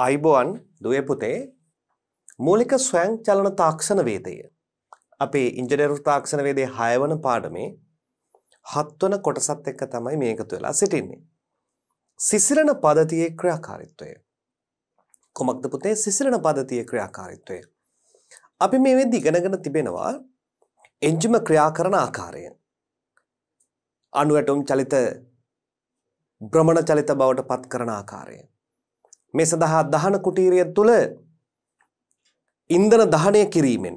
අයිබෝන් දුවේ පුතේ මූලික ස්වයං චලන තාක්ෂණ වේදය. අපේ ඉංජිනේරු තාක්ෂණ වේදේ 6 වන පාඩමේ 7 වන කොටසත් එක්ක තමයි මේ එකතු වෙලා සිටින්නේ. සිසිරණ පද්ධතියේ ක්‍රියාකාරීත්වය. කොමක්ද පුතේ සිසිරණ පද්ධතියේ ක්‍රියාකාරීත්වය? අපි මේ වෙද්දි ඉගෙනගෙන තිබෙනවා එන්ජිම ක්‍රියා කරන ආකාරය. අණු ඇටොම් චලිත භ්‍රමණ චලිත බවට පත් කරන ආකාරය. මේ සඳහා දහන කුටීරය තුළ ඉන්ධන දහනය කිරීමෙන්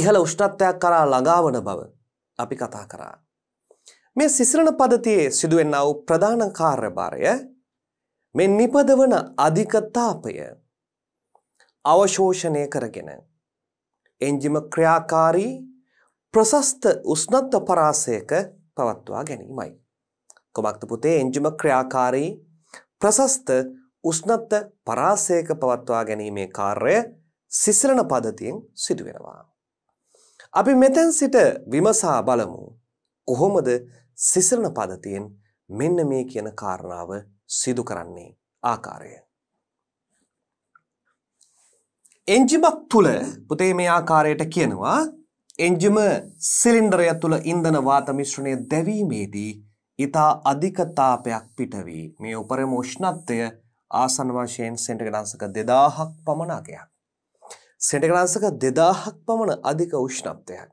ඉහළ උෂ්ණත්වයක් කරා ළඟාවන බව අපි කතා කරා. මේ සිසිරණ පදතියේ සිදුවෙන්නා වූ ප්‍රධාන කාර්යභාරය මේ නිපදවන අධික තාපය අවශෝෂණය කරගෙන එන්ජිම ක්‍රියාකාරී ප්‍රසස්ත උෂ්ණත්ව පරාසයක පවත්වා ගැනීමයි. කොමක්ද පුතේ එන්ජිම ක්‍රියාකාරී ප්‍රසස්ත උෂ්ණත්ත පරාසයක පවත්වා ගැනීමේ කාර්ය සිසිලන පද්ධතියෙන් සිදු වෙනවා. අපි මෙතෙන් සිට විමසා බලමු කොහොමද සිසිලන පද්ධතියෙන් මෙන්න මේ කියන කාරණාව සිදු කරන්නේ ආකාරය. එන්ජිමක් තුල පුතේ මේ ආකාරයට කියනවා එන්ජිම සිලින්ඩරය තුල ඉන්ධන වාත මිශ්‍රණය දැවීමේදී ඉතා අධික තාපයක් පිටවී මේ උපරිම උෂ්ණත්වය ආසන්න වශයෙන් සෙන්ටිග්‍රාංශක 2000ක් පමණ අගයක්. සෙන්ටිග්‍රාංශක 2000ක් පමණ අධික උෂ්ණත්වයක්.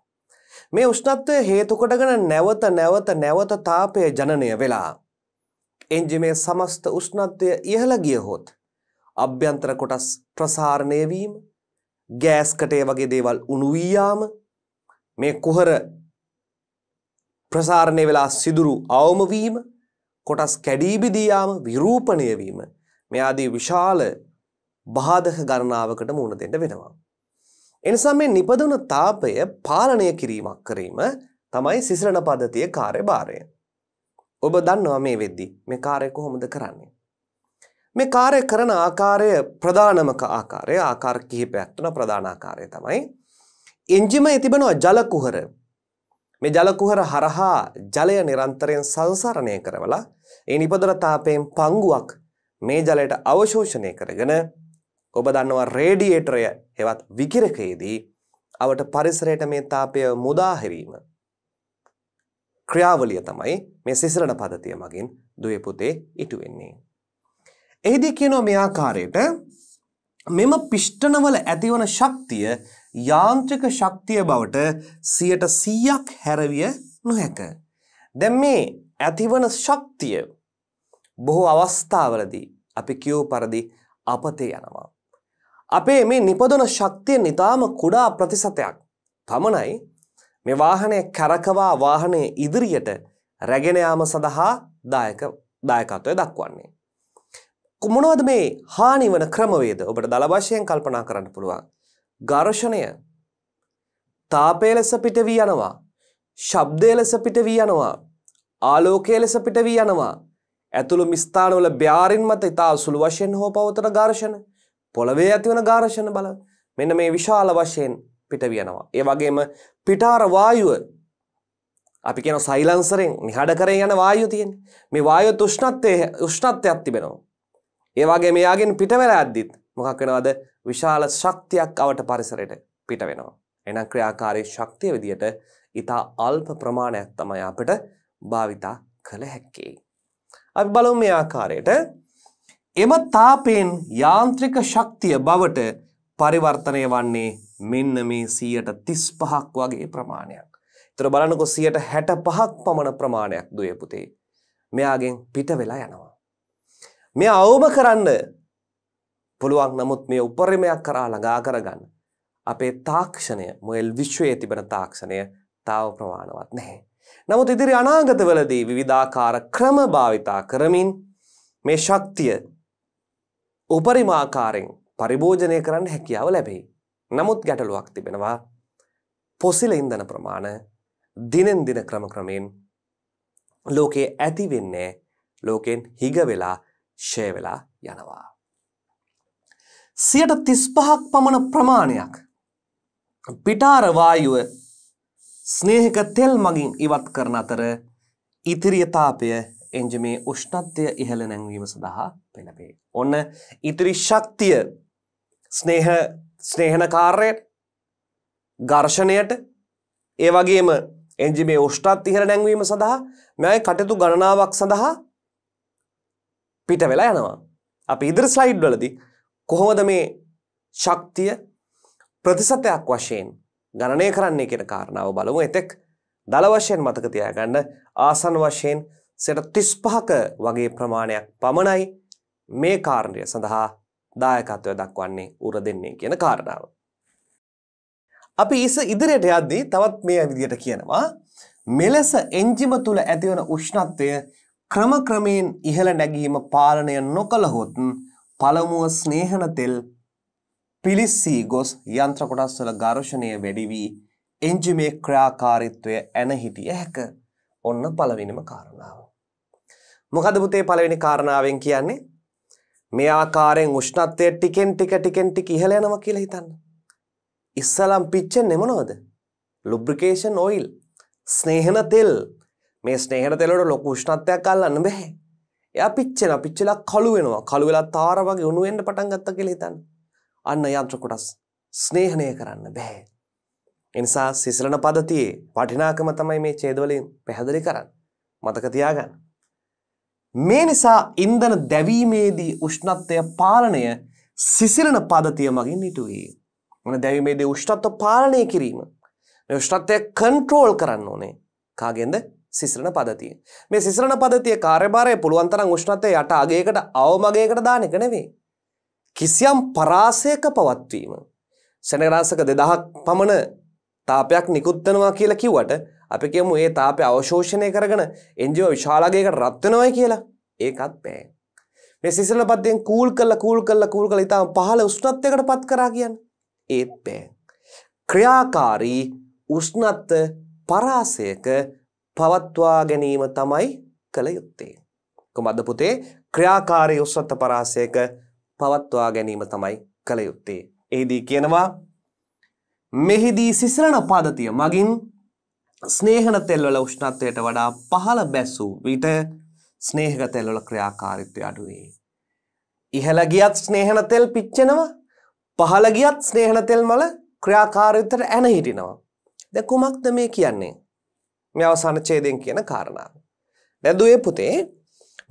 මේ උෂ්ණත්වය හේතු කොටගෙන නැවත නැවත නැවත තාපය ජනනය වෙලා එන්ජිමේ සමස්ත උෂ්ණත්වය ඉහළ ගියහොත් අභ්‍යන්තර කොටස් ප්‍රසාරණය වීම ගෑස් කටේ වගේ දේවල් උණු වී යාම මේ කුහර ප්‍රසාරණය වෙලා සිදුරු අවම වීම කොටස් කැඩී බිදී යාම විරූපණය වීම මේ ආදී විශාල බාධක ගණනාවකට මුහුණ දෙන්න වෙනවා. එනිසා මේ නිපදවන තාපය පාලනය කිරීමක් කිරීම තමයි සිසිලන පද්ධතියේ කාර්යභාරය. ඔබ දන්නවා මේ වෙද්දි මේ කාර්යය කොහොමද කරන්නේ? මේ කාර්ය කරන ආකාරය ප්‍රධානමක ආකාරය ආකාර කිහිපයක් තුන ප්‍රධාන ආකාරය තමයි එන්ජිමේ තිබෙනවා ජල කුහර මේ ජල කුහර හරහා ජලය නිරන්තරයෙන් සංසරණය කරවලා ඒ නිපදන තාපයෙන් පංගුවක් මේ ජලයට අවශෝෂණය කරගෙන ඔබ දන්නවා රේඩියේටරය හෙවත් විකිරකයේදී අවට පරිසරයට මේ තාපය මුදා හැරීම ක්‍රියාවලිය තමයි මේ සිසිලන පද්ධතිය මගින් දුවේ පුතේ ඉටු වෙන්නේ. එහිදී කියනවා මේ ආකාරයට මෙම පිෂ්ඨනවල ඇතිවන ශක්තිය යාන්ත්‍රික ශක්තිය බවට සියට සීයක් හැරවිය නොහැක. දැම් මේ ඇතිවන ශක්තිය බොහෝ අවස්ථාවලදී අපි කියව් පරදි අපතේ යනවා. අපේ මේ නිපදන ශක්තිය නිතාම කුඩා ප්‍රතිසතයක් පමණයි මේ වාහනය කැරකවා වාහනය ඉදිරියට රැගෙනයාම සඳහා දායකත්වය දක්වන්නේ. කුමනොවද මේ හානිවන ක්‍රමවේද ඔබට දළභාෂයෙන් කල්පනා කරන්න පුළුවන්. ඝර්ෂණය තාපය ලෙස පිට වී යනවා. ශබ්දය ලෙස පිට වී යනවා. ආලෝකය ලෙස පිට වී යනවා. ඇතුළු මිස්ථානවල බ්‍යාරින් මත ඉතා සුළු වශයෙන් හෝ පවතන ඝර්ෂණ පොළවේ ඇතිවන ඝර්ෂණ බල මෙන්න මේ විශාල වශයෙන් පිටව යනවා. ඒ වගේම පිටාර වායුව අපි කියන සයිලන්සරෙන් නිහඬ කරේ යන වායුව තියෙන්නේ. මේ වායුව උෂ්ණත්වයේ උෂ්ණත්වයක් තිබෙනවා. ඒ වගේම එයාගෙන් පිටවලා යද්දිත් මොකක් වෙනවද විශාල ශක්තියක් අවට පරිසරයට පිට වෙනවා. එහෙනම් ක්‍රියාකාරී ශක්තිය විදියට ඊට අල්ප ප්‍රමාණයක් තමයි අපිට භාවිතා කළ හැක්කේ. අපි බලමු මේ ආකාරයට එම තාපයෙන් යාන්ත්‍රික ශක්තිය බවට පරිවර්තනය වන්නේ මෙන්න මේ 135ක් වගේ ප්‍රමාණයක්. ඒතර බලනකො 165ක් පමණ ප්‍රමාණයක් දුවේ පුතේ. මෙයාගෙන් පිට වෙලා යනවා. මෙයා අවම කරන්න පුළුවන් නමුත් මේ උපරිමයක් කරා ළඟා කරගන්න. අපේ තාක්ෂණය මුල් විශ්වයේ තිබෙන තාක්ෂණය තාව ප්‍රමාණවත් නැහැ. නමුත් ඉදිරි අනාගතවලදී විවිධාකාර ක්‍රම භාවිතා කරමින් මේ ශක්තිය උපරිමාකාරයෙන් පරිභෝජනය කරන්න හැකියාව ලැබෙයි. නමුත් ගැටලුවක් තිබෙනවා. පොසිල ඉන්ධන ප්‍රමාණ දිනෙන් දින ක්‍රම ක්‍රමයෙන් ලෝකයේ ඇති වෙන්නේ ලෝකෙන් හිග වෙලා ෂය වෙලා යනවා. සියට තිස්පහක් පමණ ප්‍රමාණයක් පිටාරවායුව ස්නේහක තෙල් මගින් ඉවත් කරන අතර ඉතිරියතාපය එන්ජමේ උෂ්ණත්වය ඉහළ නැංවීම සඳහා පෙළපේ. ඔන්න ඉතිරි ශක්තිය ස්නේහ ස්නේහනකාරයට ගර්ෂණයට ඒවගේම එන්ජිමේ උෂ්ටත් ඉහළ නැංවීම සඳහා මෙය කටයුතු ගණනාවක් සඳහා පිට වෙලා යනවා. අපි ඉදිරි ස්ලයිඩ් වලදී කොහොමද මේ ශක්තිය ප්‍රතිශතයක් වශයෙන් ගණනය කරන්නේ කියන කාරණාව බලමු. එතෙක් දල වශයෙන් මතක තියාගන්න ආසන වශයෙන් 35ක වගේ ප්‍රමාණයක් පමණයි මේ කාර්යය සඳහා දායකත්වය දක්වන්නේ උර දෙන්නේ කියන කාරණාව. අපි ඉස ඉදිරියට යද්දී තවත් මේ විදිහට කියනවා මෙලෙස එන්ජිම තුල ඇතිවන උෂ්ණත්වය ක්‍රම ක්‍රමයෙන් ඉහළ නැගීම පාලනය නොකළහොත් පළමුුව ස්නේහන තෙල් පිලිස්සී ගොස් යන්ත්‍ර කොටස්වල ඝර්ෂණය වැඩි වී එන්ජිමේ ක්‍රියාකාරීත්වය ඇනහිටිය හැක. ඔන්න පළවෙනිම කාරණාව. මොකද පුතේ පළවෙනි කාරණාවෙන් කියන්නේ මේ ආකාරයෙන් උෂ්ණත්වය ටිකෙන් ටික ටිකෙන් ටික ඉහළ යනවා කියලා හිතන්න. ඉස්සලම් පිච්චෙන්නේ මොනවද? ලුබ්‍රිකේෂන් ඔයිල්, ස්නේහන තෙල්. මේ ස්නේහන තෙල් වල ලොකු උෂ්ණත්වයක් අල්ලන්න බෑ. එයා පිච්චෙන පිච්චලා කළු වෙනවා කළු වෙලා තාර වගේ උණු වෙන්න පටන් ගත්තා කියලා හිතන්න. අන්න යන්ත්‍ර කොටස් ස්නේහණය කරන්න බෑ. ඒ නිසා සිසලන පදතියේ වටිනාකම තමයි මේ ඡේදවලින් පැහැදිලි කරන්නේ. මතක තියාගන්න. මේ නිසා ඉන්ධන දැවීමේදී උෂ්ණත්වය පාලනය සිසිලන පදතිය මගින් නිටුවේ. මොන දැවීමේදී උෂ්ණත්ව පාලනය කිරීම. මේ උෂ්ණත්වය කන්ට්‍රෝල් කරන්න ඕනේ. කාගෙන්ද? සිසරණ පදතිය. මේ සිසරණ පදතිය කාර්යභාරය පුළුවන් තරම් උෂ්ණත්වය යට අගයකට අවමගයකට දාන එක නෙවෙයි. කිසියම් පරාසයක පවත්වීම. සෙනගරාසක 2000ක් පමණ තාපයක් නිකුත් වෙනවා කියලා කිව්වට අපි කියමු ඒ තාපය අවශෝෂණය කරගෙන එන්ජිஓ විශාලාගයකට රත් වෙනවයි කියලා. ඒකත් බෑ. මේ සිසරණ පදයෙන් කූල් කරලා කූල් කරලා කූල් කරලා ඉතාම පහළ උෂ්ණත්වයකට පත් කරා කියන්නේ. ඒත් බෑ. ක්‍රියාකාරී උෂ්ණත්ව පරාසයක පවත්වා ගැනීම තමයි කළ යුත්තේ. කොමද පුතේ ක්‍රියාකාරී උස්සත්ත පරාසයක පවත්වා ගැනීම තමයි කළ යුත්තේ. එහිදී කියනවා මෙහිදී සිසරණ පදතිය මගින් ස්නේහන තෙල්වල උෂ්ණත්වයට වඩා පහළ බැස්සූ විට ස්නේහක තෙල්වල ක්‍රියාකාරීත්වය අඩුවේ. ඉහළ ගියත් ස්නේහන තෙල් පිච්චෙනවා පහළ ගියත් ස්නේහන තෙල් මල ක්‍රියාකාරීත්වයට ඇන හිටිනවා. දැන් කුමක්ද මේ කියන්නේ? මේ අවසාන ඡේදයෙන් කියන කාරණාව. නැදුවේ පුතේ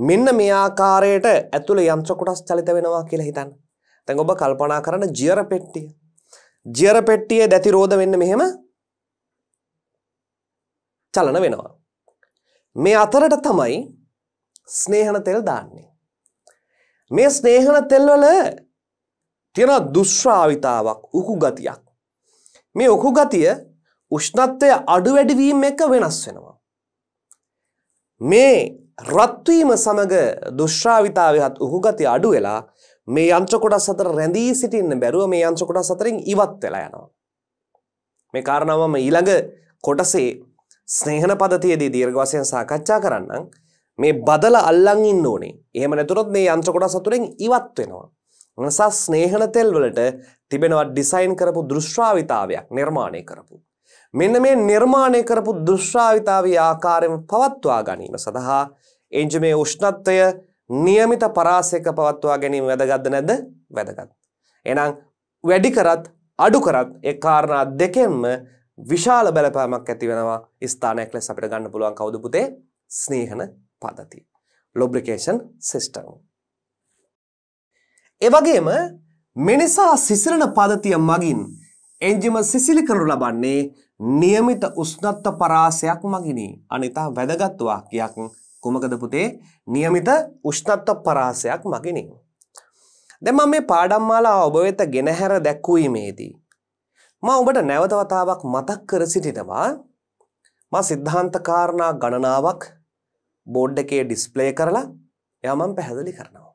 මෙන්න මේ ආකාරයට ඇතුළේ යන්ත්‍ර කොටස් චලිත වෙනවා කියලා හිතන්න. දැන් ඔබ කල්පනා කරන ජියර පෙට්ටිය. ජියර පෙට්ටියේ දැති රෝධ වෙන්න මෙහෙම චලන වෙනවා. මේ අතරට තමයි ස්නේහන තෙල් දාන්නේ. මේ ස්නේහන තෙල් වල තියෙන දුෂ්රාවිතාවක් උකු ගතියක්. මේ උකු ගතිය උෂ්ණත්වය අඩු වැඩිවීම එක වෙනස් වෙනවා. මේ රත්වීම සමග දුශ්‍රාවිතාවයත් උහුගති අඩු වෙලා මේ යන්ත්‍ර කොටස් අතර රැඳී සිටින්න බැරුව මේ යන්ත්‍ර කොටස් අතරින් ඉවත් වෙලා යනවා. මේ කාරණාව මම ඊළඟ කොටසේ ස්නේහන පද්ධතියේදී දීර්ඝ වශයෙන් සාකච්ඡා කරන්නම්. මේ බදල අල්ලන් ඉන්න ඕනේ. එහෙම නැතුනොත් මේ යන්ත්‍ර කොටස් අතුරෙන් ඉවත් වෙනවා. නිසා ස්නේහන තෙල් වලට තිබෙනවා ඩිසයින් කරපු දෘශ්‍රාවිතාවයක් නිර්මාණය කරපු. මෙන්න මේ නිර්මාණය කරපු දුෂ්්‍රාවිතාවේ ආකාරයෙන් පවත්වා ගැනීම සඳහා එන්ජමේ උෂ්ණත්වය නියමිත පරාසයක පවත්වා ගැනීම වැදගත්ද නැද්ද වැදගත්. එනම් වැඩි කරත් අඩු කරත් ඒ කාරණා දෙකෙන්ම විශාල බලපෑමක් ඇති වෙනවා ස්ථානයක් ලෙස අපිට ගන්න පුළුවන් කවුද පුතේ ස්නේහන පද්ධති. ලොබ්‍රිකේෂන් සිස්ටම්. ඒ වගේම මිනිසා සිසිලන පද්ධතිය මගින් එන්ජිම සිසිලි කරනු ලබන්නේ નિયમિત උෂ්ණත්ව පරාසයක් මගිනි. අනිතා වැදගත් වාක්‍යයක් කුමකද පුතේ? નિયમિત උෂ්ණත්ව පරාසයක් මගිනි. දැන් මම මේ පාඩම් මාලාව ඔබ වෙත ගෙනහැර දැක්වීමේදී මම ඔබට නැවත වතාවක් මතක් කර සිටිනවා මා සිද්ධාන්ත කාරණා ගණනාවක් බෝඩ් එකේ ඩිස්ප්ලේ කරලා එයා මම පැහැදිලි කරනවා.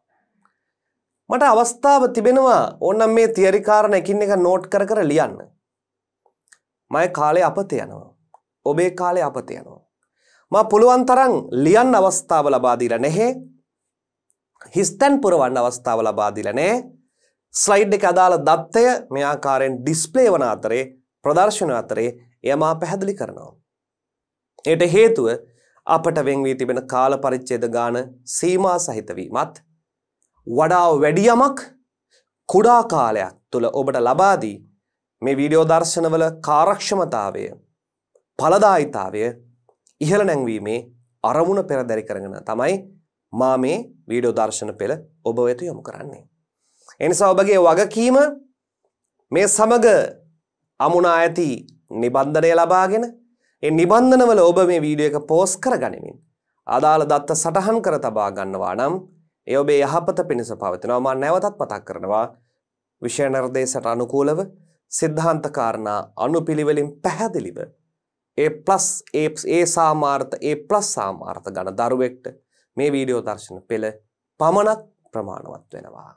මට අවස්ථාව තිබෙනවා ඕනම් මේ තියරි කාරණා එකින් එක නෝට් කර කර ලියන්න. මගේ කාලේ අපත යනවා. ඔබේ කාලේ අපත යනවා. මා පුළුවන් තරම් ලියන්න අවස්ථාව ලබා දීලා නැහැ. හිස්තැන් පුරවන්න අවස්ථාව ලබා දීලා නැහැ. ස්ලයිඩ් එක අදාළ දත්තය මේ ආකාරයෙන් ඩිස්ප්ලේ වන අතරේ ප්‍රදර්ශන අතරේ එය මා පැහැදිලි කරනවා. එයට හේතුව අපට වෙන්වී තිබෙන කාල පරිච්ඡේද ගාන සීමා සහිත වීමත් වඩා වැඩි යමක් කුඩා කාලයක් තුල ඔබට ලබා දී මේ වීඩියෝ දර්ශනවල කාරක්ෂමතාවය ඵලදායිතාවය ඉහළ නැංවීමේ අරමුණ පෙරදරි කරගෙන තමයි මා මේ වීඩියෝ දර්ශන පෙළ ඔබ වෙත යොමු කරන්නේ. එනිසා ඔබගේ වගකීම මේ සමග අමුණා ඇති නිබන්ධනය ලබාගෙන ඒ නිබන්ධනවල ඔබ මේ වීඩියෝ එක පෝස්ට් කරගනිමින් අදාළ දත්ත සටහන් කර තබා ගන්නවා නම් ඒ ඔබේ යහපත පිණිස පවතිනවා මම නැවතත් මතක් කරනවා විෂය නිර්දේශයට අනුකූලව සිද්ධාන්ත කාරණා අනුපිළිවෙලින් පැහැදිලිව ඒ ප්ලස් ඒ ඒ සාමාර්ථ ඒ ප්ලස් සාමාර්ථ ගණ දරුවෙක්ට මේ වීඩියෝ දර්ශන පෙළ පමණක් ප්‍රමාණවත් වෙනවා.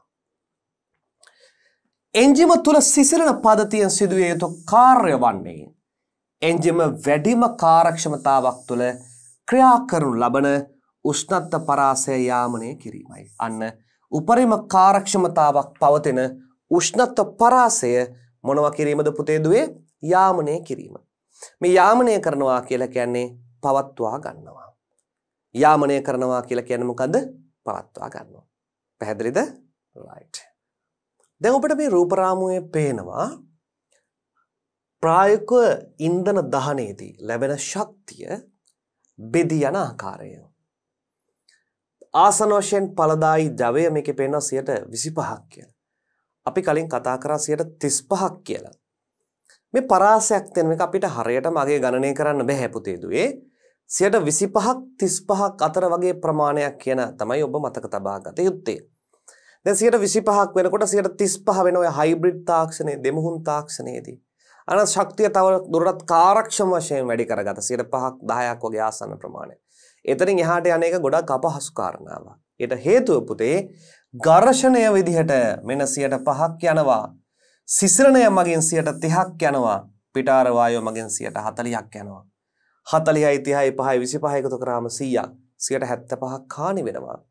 එන්ජිම තුල සිසිලන පදතියෙන් සිදුවිය යුතු කාර්ය වන්නේ එන්ජිම වැඩිම කාර්යක්ෂමතාවක් තුළ ක්‍රියා කරනු ලබන උෂ්ණත්ව පරාසය යාමනය කිරීමයි. අන්න උපරිම කාර්යක්ෂමතාවක් පවතින උෂ්ණත්ව පරාසය මොනවා කිරීමද පුතේ දුවේ? යාමනය කිරීම. මේ යාමනය කරනවා කියලා කියන්නේ පවත්වා ගන්නවා. යාමනය කරනවා කියලා කියන්නේ මොකද්ද? පවත්වා ගන්නවා. පැහැදිලිද? right. දැන් අපිට මේ රූප රාමුවේ පේනවා ප්‍රායෝගික ඉන්ධන දහනයේදී ලැබෙන ශක්තිය බෙදී යන ආකාරය. ආසන වශයෙන් පළදායි ද්‍රවය මේකේ පේනවා 25ක් කියලා. අපි කලින් කතා කරා 35ක් කියලා. මේ පරාසයක් දෙන එක අපිට හරියටම අගේ ගණනය කරන්න බෑ පුතේ දුවේ. 25ක් 35ක් අතර වගේ ප්‍රමාණයක් කියන තමයි ඔබ මතක තබා ගත යුත්තේ. දැන් 25ක් වෙනකොට 35 වෙන ඔය හයිබ්‍රිඩ් තාක්ෂණයේ දෙමුහුන් තාක්ෂණයේදී අන ශක්තිය තව දුරටත් කාර්යක්ෂම වශයෙන් වැඩි කරගත 5ක් 10ක් වගේ ආසන්න ප්‍රමාණය. එතනින් එහාට යන එක ගොඩක් අපහසු කාරණාවක්. ඒට හේතුව පුතේ ඝර්ෂණය විදිහට මෙන 5ක් යනවා. සිසිරණය මගින් 30ක් යනවා. පිටාර වායුව මගින් 40ක් යනවා. 40යි 30යි 5යි 25 එකතු කරාම 100ක් 75ක් හානි වෙනවා.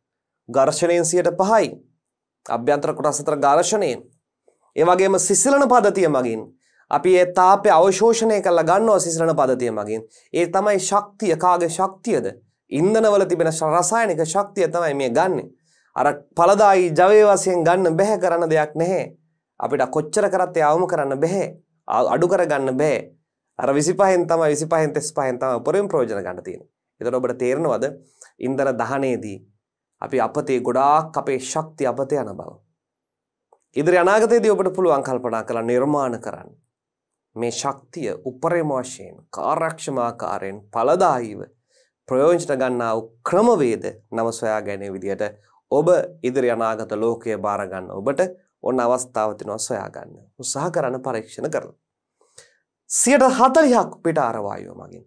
ඝර්ෂණයෙන් 5යි. අභ්‍යන්තර කොටස් අතර ඝර්ෂණයෙන්. ඒ වගේම සිසිලන පද්ධතිය මගින් අපි ඒ තාපය අවශෝෂණය කරලා ගන්නවා සිසිලන පද්ධතිය මගින්. ඒ තමයි ශක්තිය කාගේ ශක්තියද? ඉන්ධනවල තිබෙන රසායනික ශක්තිය තමයි මේ ගන්නේ. අර පළදායි ජවය වශයෙන් ගන්න බැහැ කරන දෙයක් නැහැ. අපිට කොච්චර කරත් යාවම කරන්න බැහැ. අඩු කරගන්න බෑ. අර 25න් තමයි 25න් 35න් තමයි උපරිම ප්‍රයෝජන ගන්න තියෙන්නේ. ඒතර ඔබට තේරෙනවද? ඉන්ධන දහනයේදී අපි අපතේ ගොඩාක් අපේ ශක්තිය අපත යන බව. ඉදිරි අනාගතයේදී ඔබට පුළුවන් කල්පනා කරලා නිර්මාණ කරන්න. මේ ශක්තිය උපරිම වශයෙන් කාර්යක්ෂම ආකාරයෙන් ඵලදායීව ප්‍රයෝජන ගන්නා වූ ක්‍රමවේද නම සොයා ගැනීම විදිහට ඔබ ඉදිරි අනාගත ලෝකය බාර ගන්න ඔබට ඔන්න අවස්ථාව තියෙනවා සොයා ගන්න. උත්සාහ කරන පරීක්ෂණ කරලා. 140ක් පිට අර වායුව මගින්.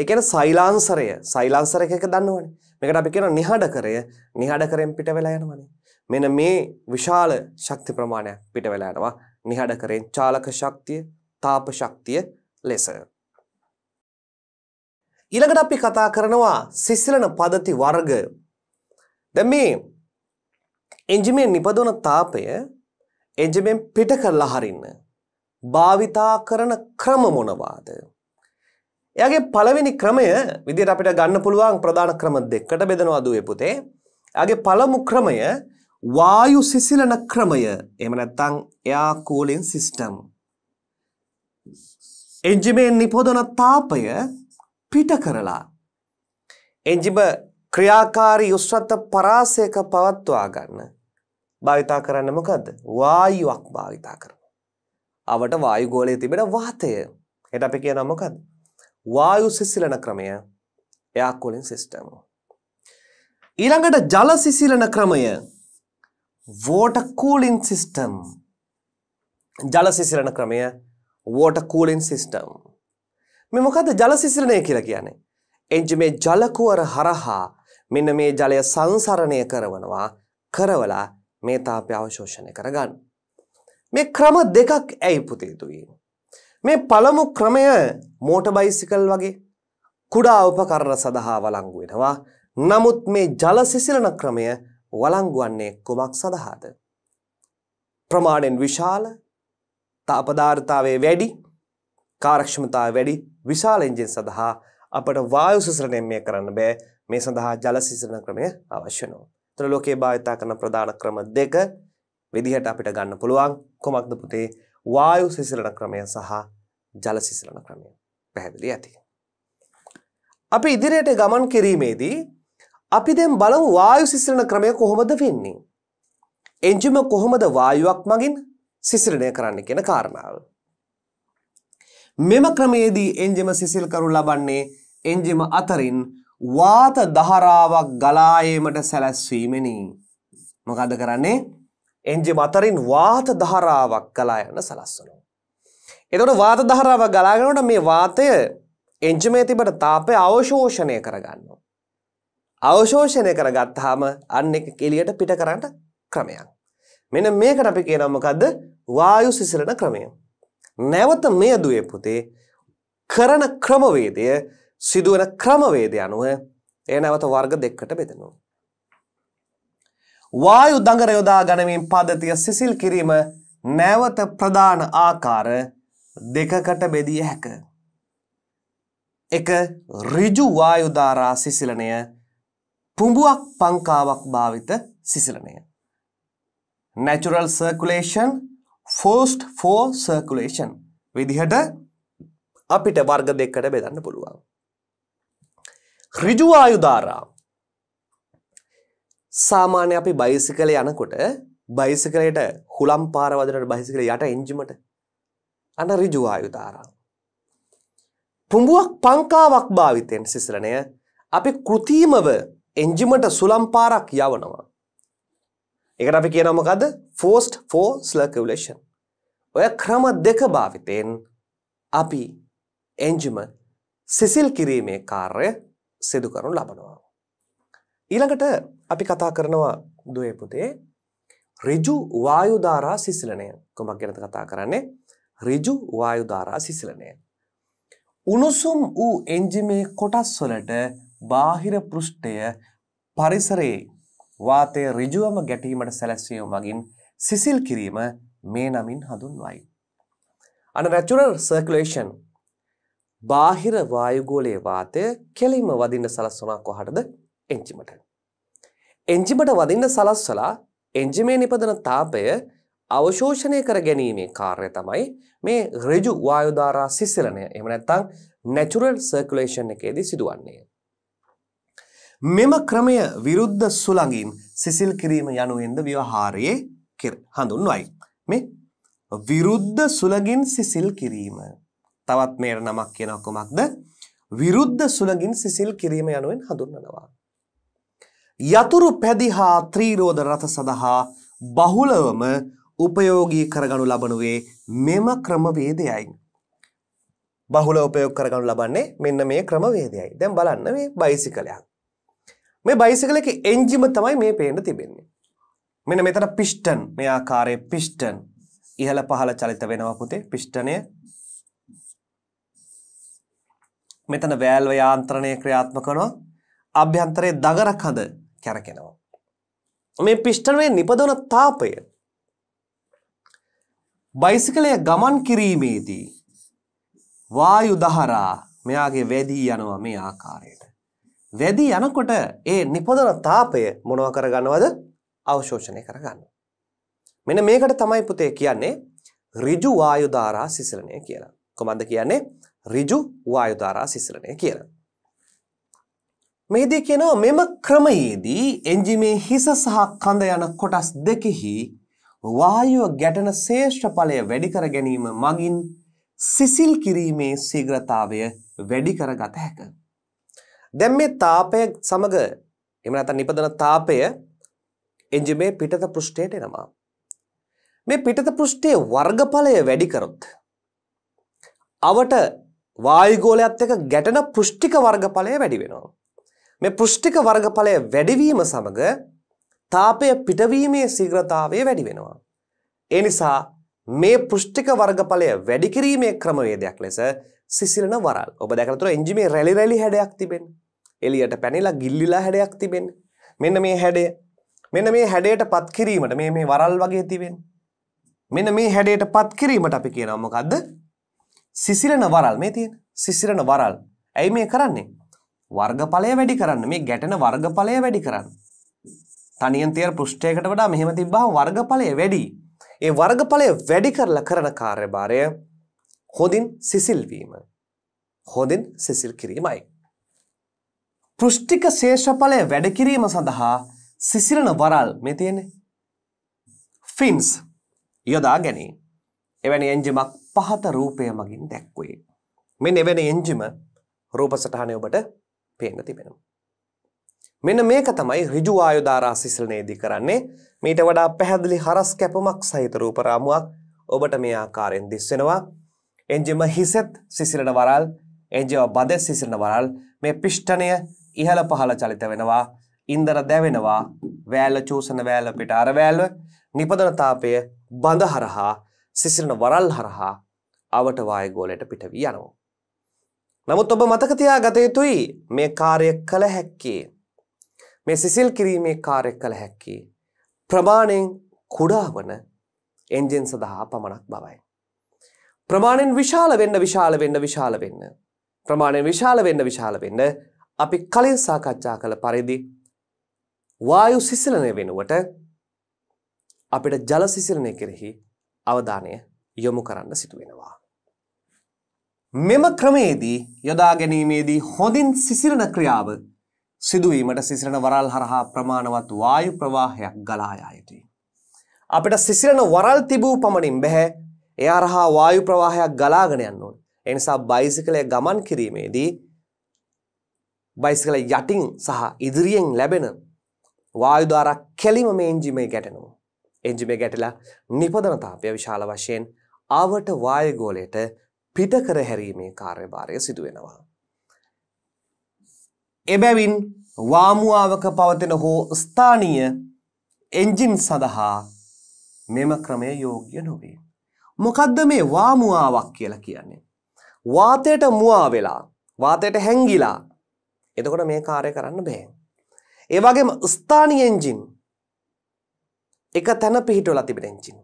ඒ කියන්නේ සෛලාංශරය, සෛලාංශරයක එක දන්නවනේ. මේකට අපි කියනවා නිහඬකරය, නිහඬකරෙන් පිට වෙලා යනවනේ. මෙන්න මේ විශාල ශක්ති ප්‍රමාණයක් පිට වෙලා යනවා. නිහඬකරෙන් චාලක ශක්තිය, තාප ශක්තිය ලෙස. ඊළඟට අපි කතා කරනවා සිසිලන පදති වර්ග දැ මේ එන්ජිමෙන් නිපදවන තාපය එන්ජමෙන් පිට කරලා හරින්න. භාවිතා කරන ක්‍රම මොනවාද. එයාගේ පළවෙනි ක්‍රමය විදිහට අපිට ගන්න පුළුවන් ප්‍රධාන ක්‍රම දෙකකට බෙදනවා දුවේ පුතේ. එයාගේ පළමු ක්‍රමය වායු සිසිලන ක්‍රමය. එහෙම නැත්නම් එයා කූලින් සිස්ටම්. එන්ජිමේ නිපදවන තාපය පිට කරලා එන්ජිම ක්‍රියාකාරී යුස්වත පරාසයක පවත්වා ගන්න භාවිතා කරන්න මොකද්ද? වායුවක් භාවිතා කරනවා. අවට වායු ගෝලයේ තිබෙන වාතය. ඒකට අපි කියනවා මොකද්ද? වායු සිසිලන ක්‍රමය. එයා කූලින් සිස්ටම්. ඊළඟට ජල සිසිලන ක්‍රමය. water cooling system. ජල සිසිලන ක්‍රමය water cooling system. මේ මොකද්ද ජල සිසිලනය කියලා කියන්නේ? එන්ජිමේ ජල හරහා මෙන්න මේ ජලය සංසරණය කරනවා කරවලා මේ තාපය අවශෝෂණය කරගන්න. මේ ක්‍රම දෙකක් ඇයි පුතේ දුවේ? මේ පළමු ක්‍රමය මෝටර් බයිසිකල් වගේ කුඩා උපකරණ සඳහා වළංගු වෙනවා. නමුත් මේ ජල සිසිලන ක්‍රමය වළංගුවන්නේ කුමක් සඳහාද? ප්‍රමාණයෙන් විශාල තාපදාර්තාවයේ වැඩි කාර්යක්ෂමතාව වැඩි විශාල එන්ජින් සඳහා අපට වායු සිසිලනය කරන්න බෑ මේ සඳහා ජල සිසරණ ක්‍රමය අවශ්‍ය වෙනවා. ඒතර ලෝකේ භාවිතා කරන ප්‍රධාන ක්‍රම දෙක විදිහට අපිට ගන්න පුළුවන් කොමක්ද පුතේ වායු සිසරණ ක්‍රමය සහ ජල සිසරණ ක්‍රමය. පැහැදිලි ඇති. අපි ඉදිරියට ගමන් කිරීමේදී අපි දැන් බලමු වායු සිසිලන ක්‍රමය කොහොමද වෙන්නේ? එන්ජිම කොහොමද වායුවක් මගින් සිසිලනය කරන්න කියන කාරණාව. මෙම ක්‍රමයේදී එන්ජිම සිසිල් කරු ලබන්නේ එන්ජිම අතරින් වාත දහරාවක් ගලායීමට සැලැස්වීමෙනි. මොකද කරන්නේ? එන්ජිම අතරින් වාත දහරාවක් ගලා යන සලස්වනවා. එතකොට වාත දහරාවක් ගලාගෙනකොට මේ වාතය එන්ජිමේ තිබෙන තාපය අවශෝෂණය කරගන්නවා. අවශෝෂණය කරගත්තාම අන්න එක කෙලියට පිට කරන්න ක්‍රමයක්. මෙන්න මේකට අපි කියනවා මොකද්ද? වායු සිසිලන ක්‍රමය. නැවත මේ දුවේ පුතේ කරන ක්‍රමවේදය සිදුවන ක්‍රමවේද අනුව එය නැවත වර්ග දෙකකට බෙදෙනවා. වායු දඟර යොදා ගනිමින් පද්ධතිය සිසිල් කිරීම නැවත ප්‍රධාන ආකාර දෙකකට බෙදිය හැක. එක ඍජු වායු ධාරා සිසිලනය පුඹුවක් පංකාවක් භාවිත සිසිලනය. natural circulation forced for circulation විදිහට අපිට වර්ග දෙකකට බෙදන්න පුළුවන්. ඍජු ආයුධාරා. සාමාන්‍ය අපි බයිසිකලේ යනකොට බයිසිකලයට හුලම් පාර වදිනට බයිසිකලේ යට එන්ජිමට අන ඍජු ආයුධාරා. පුඹුවක් පංකාවක් භාවිතයෙන් සිසලනය අපි කෘතිමව එන්ජිමට සුලම් පාරක් යවනවා. එකට අපි කියනවා මොකද්ද? forced for circulation. ඔය ක්‍රම දෙක භාවිතයෙන් අපි එන්ජිම සිසිල් කිරීමේ කාර්ය සිදු කරනු ලබනවා. ඊළඟට අපි කතා කරනවා දුවේ පුතේ ඍජු වායු ධාරා සිසිලනය. කොහොමද ගැනද කතා කරන්නේ? ඍජු වායු ධාරා සිසිලනය. උණුසුම් වූ එන්ජිමේ කොටස් වලට බාහිර පෘෂ්ඨය පරිසරයේ වාතය ඍජුවම ගැටීමට සැලැස්වීම මගින් සිසිල් කිරීම මේ නමින් හඳුන්වයි. අන නැචුරල් සර්කුලේෂන් බාහිර වායුගෝලයේ වාතය කෙලින්ම වදින්න සලස්වනා කොහටද? එන්ජිමට. එන්ජිමට වදින්න සලස්වලා එන්ජිමේ නිපදන තාපය අවශෝෂණය කර ගැනීමේ කාර්යය තමයි මේ ඍජු වායු ධාරා සිසිලනය. එහෙම නැත්නම් natural circulation එකේදී සිදුවන්නේ. මෙම ක්‍රමය විරුද්ධ සුළඟින් සිසිල් කිරීම යනුවෙන්ද ව්‍යවහාරයේ හඳුන්වයි. මේ විරුද්ධ සුළඟින් සිසිල් කිරීම තවත් මේකට නමක් කියනවා කොමක්ද? විරුද්ධ සුළඟින් සිසිල් කිරීම යනුවෙන් හඳුන්වනවා. යතුරු පැදිහා ත්‍රිරෝධ රත සඳහා බහුලවම උපයෝගී කරගනු ලබනුවේ මෙම ක්‍රමවේදයයි. බහුල උපයෝග කරගනු ලබන්නේ මෙන්න මේ ක්‍රමවේදයයි. දැන් බලන්න මේ බයිසිකලයක්. මේ බයිසිකලක එන්ජිම තමයි මේ පේන්න තිබෙන්නේ. මෙන්න මෙතන පිස්ටන් මේ ආකාරයේ පිස්ටන් ඉහළ පහළ චලිත වෙනවා පුතේ. පිස්ටනය මෙතන වෑල්ව යාන්ත්‍රණය ක්‍රියාත්මක වෙනවා. අභ්‍යන්තරයේ දගර කඳ කැරකෙනවා. මේ පිෂ්ටනයේ නිපදවන තාපය බයිසිකලය ගමන් කිරීමේදී වායු දහරා මෙයාගේ වැදී යනවා මේ ආකාරයට. වැදී යනකොට ඒ නිපදවන තාපය මොනවා කරගන්නවද? අවශෝෂණය කරගන්නවා. මෙන්න මේකට තමයි පුතේ කියන්නේ ඍජු වායු ධාරා සිසිලනය කියලා. කොහොමද කියන්නේ? ඍජු වායු ධාරා සිසිලනය කියලා. මේදී කියනවා මෙම ක්‍රමයේදී එන්ජිමේ හිස සහ කඳ යන කොටස් දෙකෙහි වායුව ගැටෙන ශේෂ්ඨඵලය වැඩි කර ගැනීම මගින් සිසිල් කිරීමේ ශීඝ්‍රතාවය වැඩි කරගත හැක. දැන් මේ තාපය සමග එහෙම නැත්නම් නිපදන තාපය එන්ජිමේ පිටත පෘෂ්ඨයට එනවා. මේ පිටත පෘෂ්ඨයේ වර්ගඵලය වැඩි කරොත් අවට වායුගෝලයත් එක්ක ගැටෙන පෘෂ්ටික වර්ගඵලය වැඩි වෙනවා. මේ පෘෂ්ටික වර්ගඵලය වැඩිවීම සමග තාපය පිටවීමේ ශීඝ්‍රතාවය වැඩි වෙනවා. ඒ නිසා මේ පෘෂ්ටික වර්ගඵලය වැඩි කිරීමේ ක්‍රමවේදයක් ලෙස සිසිලන වරල්. ඔබ දැකලා තියෙනවා එන්ජිමේ රැලි රැලි හැඩයක් තිබෙන්නේ. එළියට පැනිලා ගිල්ලිලා හැඩයක් තිබෙන්නේ. මෙන්න මේ හැඩය. මෙන්න මේ හැඩයට පත් කිරීමට මේ මේ වරල් වගේ තිබෙන්නේ. මෙන්න මේ හැඩයට පත් කිරීමට අපි කියනවා මොකද්ද? සිසිලන වරල් මේ තියෙන සිසිලන වරල්. ඇයි මේ කරන්නේ? වර්ගඵලය වැඩි කරන්න. මේ ගැටෙන වර්ගඵලය වැඩි කරන්න. තනියෙන් තියර පෘෂ්ඨයකට වඩා මෙහෙම තිබ්බහම වර්ගඵලය වැඩි. ඒ වර්ගඵලය වැඩි කරලා කරන කාර්යභාරය හොඳින් සිසිල් වීම. හොඳින් සිසිල් කිරීමයි. පෘෂ්ටික ශේෂඵලය වැඩ කිරීම සඳහා සිසිලන වරල් මේ තියෙන්නේ. ෆින්ස් යොදා ගැනීම. එවැනි එන්ජිමක් පහත රූපය මගින් දැක්වේ. මෙ එවැනි එන්ජිම රූප සටහනය ඔබට පේන තිබෙනවා. මෙන්න මේක තමයි රිජු ආයුධාරා සිසලනයේදී කරන්නේ මීට වඩා පැහැදිලි හරස් කැපමක් සහිත රූපරාමුවක් ඔබට මේ ආකාරයෙන් දිස්වෙනවා. එන්ජිම හිසෙත් සිසිලන වරල් එන්ජව බද සිසිලන වරල් මේ පිෂ්ඨනය ඉහළ පහළ චලිත වෙනවා ඉන්දර දැවෙනවා වෑල චූසන වෑල පිට අරවෑල්ව නිපදනතාපය බඳ හරහා සිසිරන වරල් හරහා අවට වාය ගෝලයට පිට වී යනවා. නමුත් ඔබ මතක තියාගත යුතුයි මේ කාර්ය කළ හැක්කේ මේ සිසිල් කිරීමේ කාර්ය කළ හැක්කේ ප්‍රමාණයෙන් කුඩා වන එන්ජින් සඳහා පමණක් බවයි. ප්‍රමාණයෙන් විශාල වෙන්න විශාල වෙන්න විශාල වෙන්න ප්‍රමාණයෙන් විශාල වෙන්න විශාල වෙන්න අපි කලින් සාකච්ඡා කළ පරිදි වායු සිසිලනය වෙනුවට අපිට ජල සිසිලනය කෙරෙහි අවධානය යොමු කරන්න සිදු වෙනවා. මෙම ක්‍රමේදී යොදා ගැනීමේදී හොඳින් සිසිරණ ක්‍රියාව සිදුවීමට සිසිරණ වරල් හරහා ප්‍රමාණවත් වායු ප්‍රවාහයක් ගලා යා යුතුයි. අපිට සිසිරණ වරල් තිබූ පමණින් බෑ. ඒ හරහා වායු ප්‍රවාහයක් ගලාගෙන යන්න ඕනේ. ඒ නිසා බයිසිකලය ගමන් කිරීමේදී බයිසිකල යටින් සහ ඉදිරියෙන් ලැබෙන වායුදාරක් කෙලිම මේ එන්ජිමේ ගැටෙනවා. එන්ජිමේ ගැටලා නිපදනතාවය විශාල වශයෙන් ආවට වායගෝලයට පිට කර හැරීමේ කාර්යභාරය සිදුවෙනවා. එබැවින් වාමුවාවක පවතින හෝ ස්ථානීය එන්ජින් සඳහා මෙම ක්‍රමය යෝග්‍ය නොවේ. මොකද්ද මේ වාමුවාවක් කියලා කියන්නේ. වාතයට මුවා වෙලා වාතයට හැංගිලා එතකොට මේ කාර්ය කරන්න බෑ. ඒ වගේම ස්ථානීය එන්ජින් එක තැන පිහිටවලා තිබෙන එන්ජින්.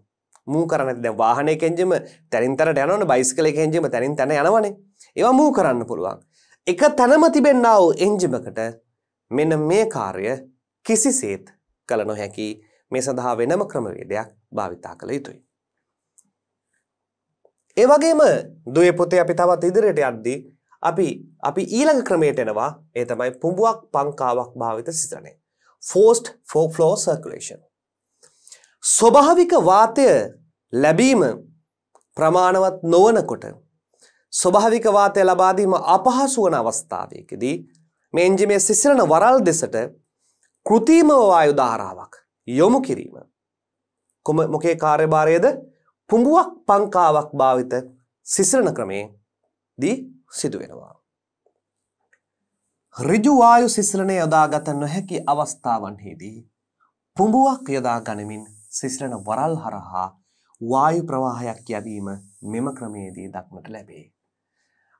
මූ කරන්න ඇති දැන් වාහනයක එන්ජිම තැනින් තැනට යනවනේ බයිසිකලයක එන්ජිම තැනින් තැන යනවනේ. ඒවා මූ කරන්න පුළුවන්. එක තැනම තිබෙන්නා වූ එන්ජිමකට මෙන්න මේ කාර්ය කිසිසේත් කළ නොහැකි මේ සඳහා වෙනම ක්‍රමවේදයක් භාවිතා කළ යුතුයි. ඒ වගේම දුවේ පොතේ අපි තවත් ඉදිරියට යද්දී අපි අපි ඊළඟ ක්‍රමයට එනවා ඒ තමයි පුඹුවක් පංකාවක් භාවිත සිතනය. ෆෝස්ට් ෆෝක් ෆ්ලෝ සර්කුලේෂන්. ස්වභාවික වාතය ලැබීම ප්‍රමාණවත් නොවනකොට ස්වභාවික වාතය ලබා දීම අපහසු වන අවස්ථාවකදී මේ එන්ජිමේ සිසිලන වරල් දෙසට කෘතිම වායු ධාරාවක් යොමු කිරීම කොම මොකේ කාර්යභාරයේද පුඹුවක් පංකාවක් භාවිත සිසිලන ක්‍රමයේදී සිදු වෙනවා ඍජු වායු සිසිලනය යොදාගත නොහැකි අවස්ථාවන්හිදී පුඹුවක් යොදා ගනිමින් සිසිලන වරල් හරහා වායු ප්‍රවාහයක් යැවීම මෙම ක්‍රමයේදී දක්නට ලැබේ.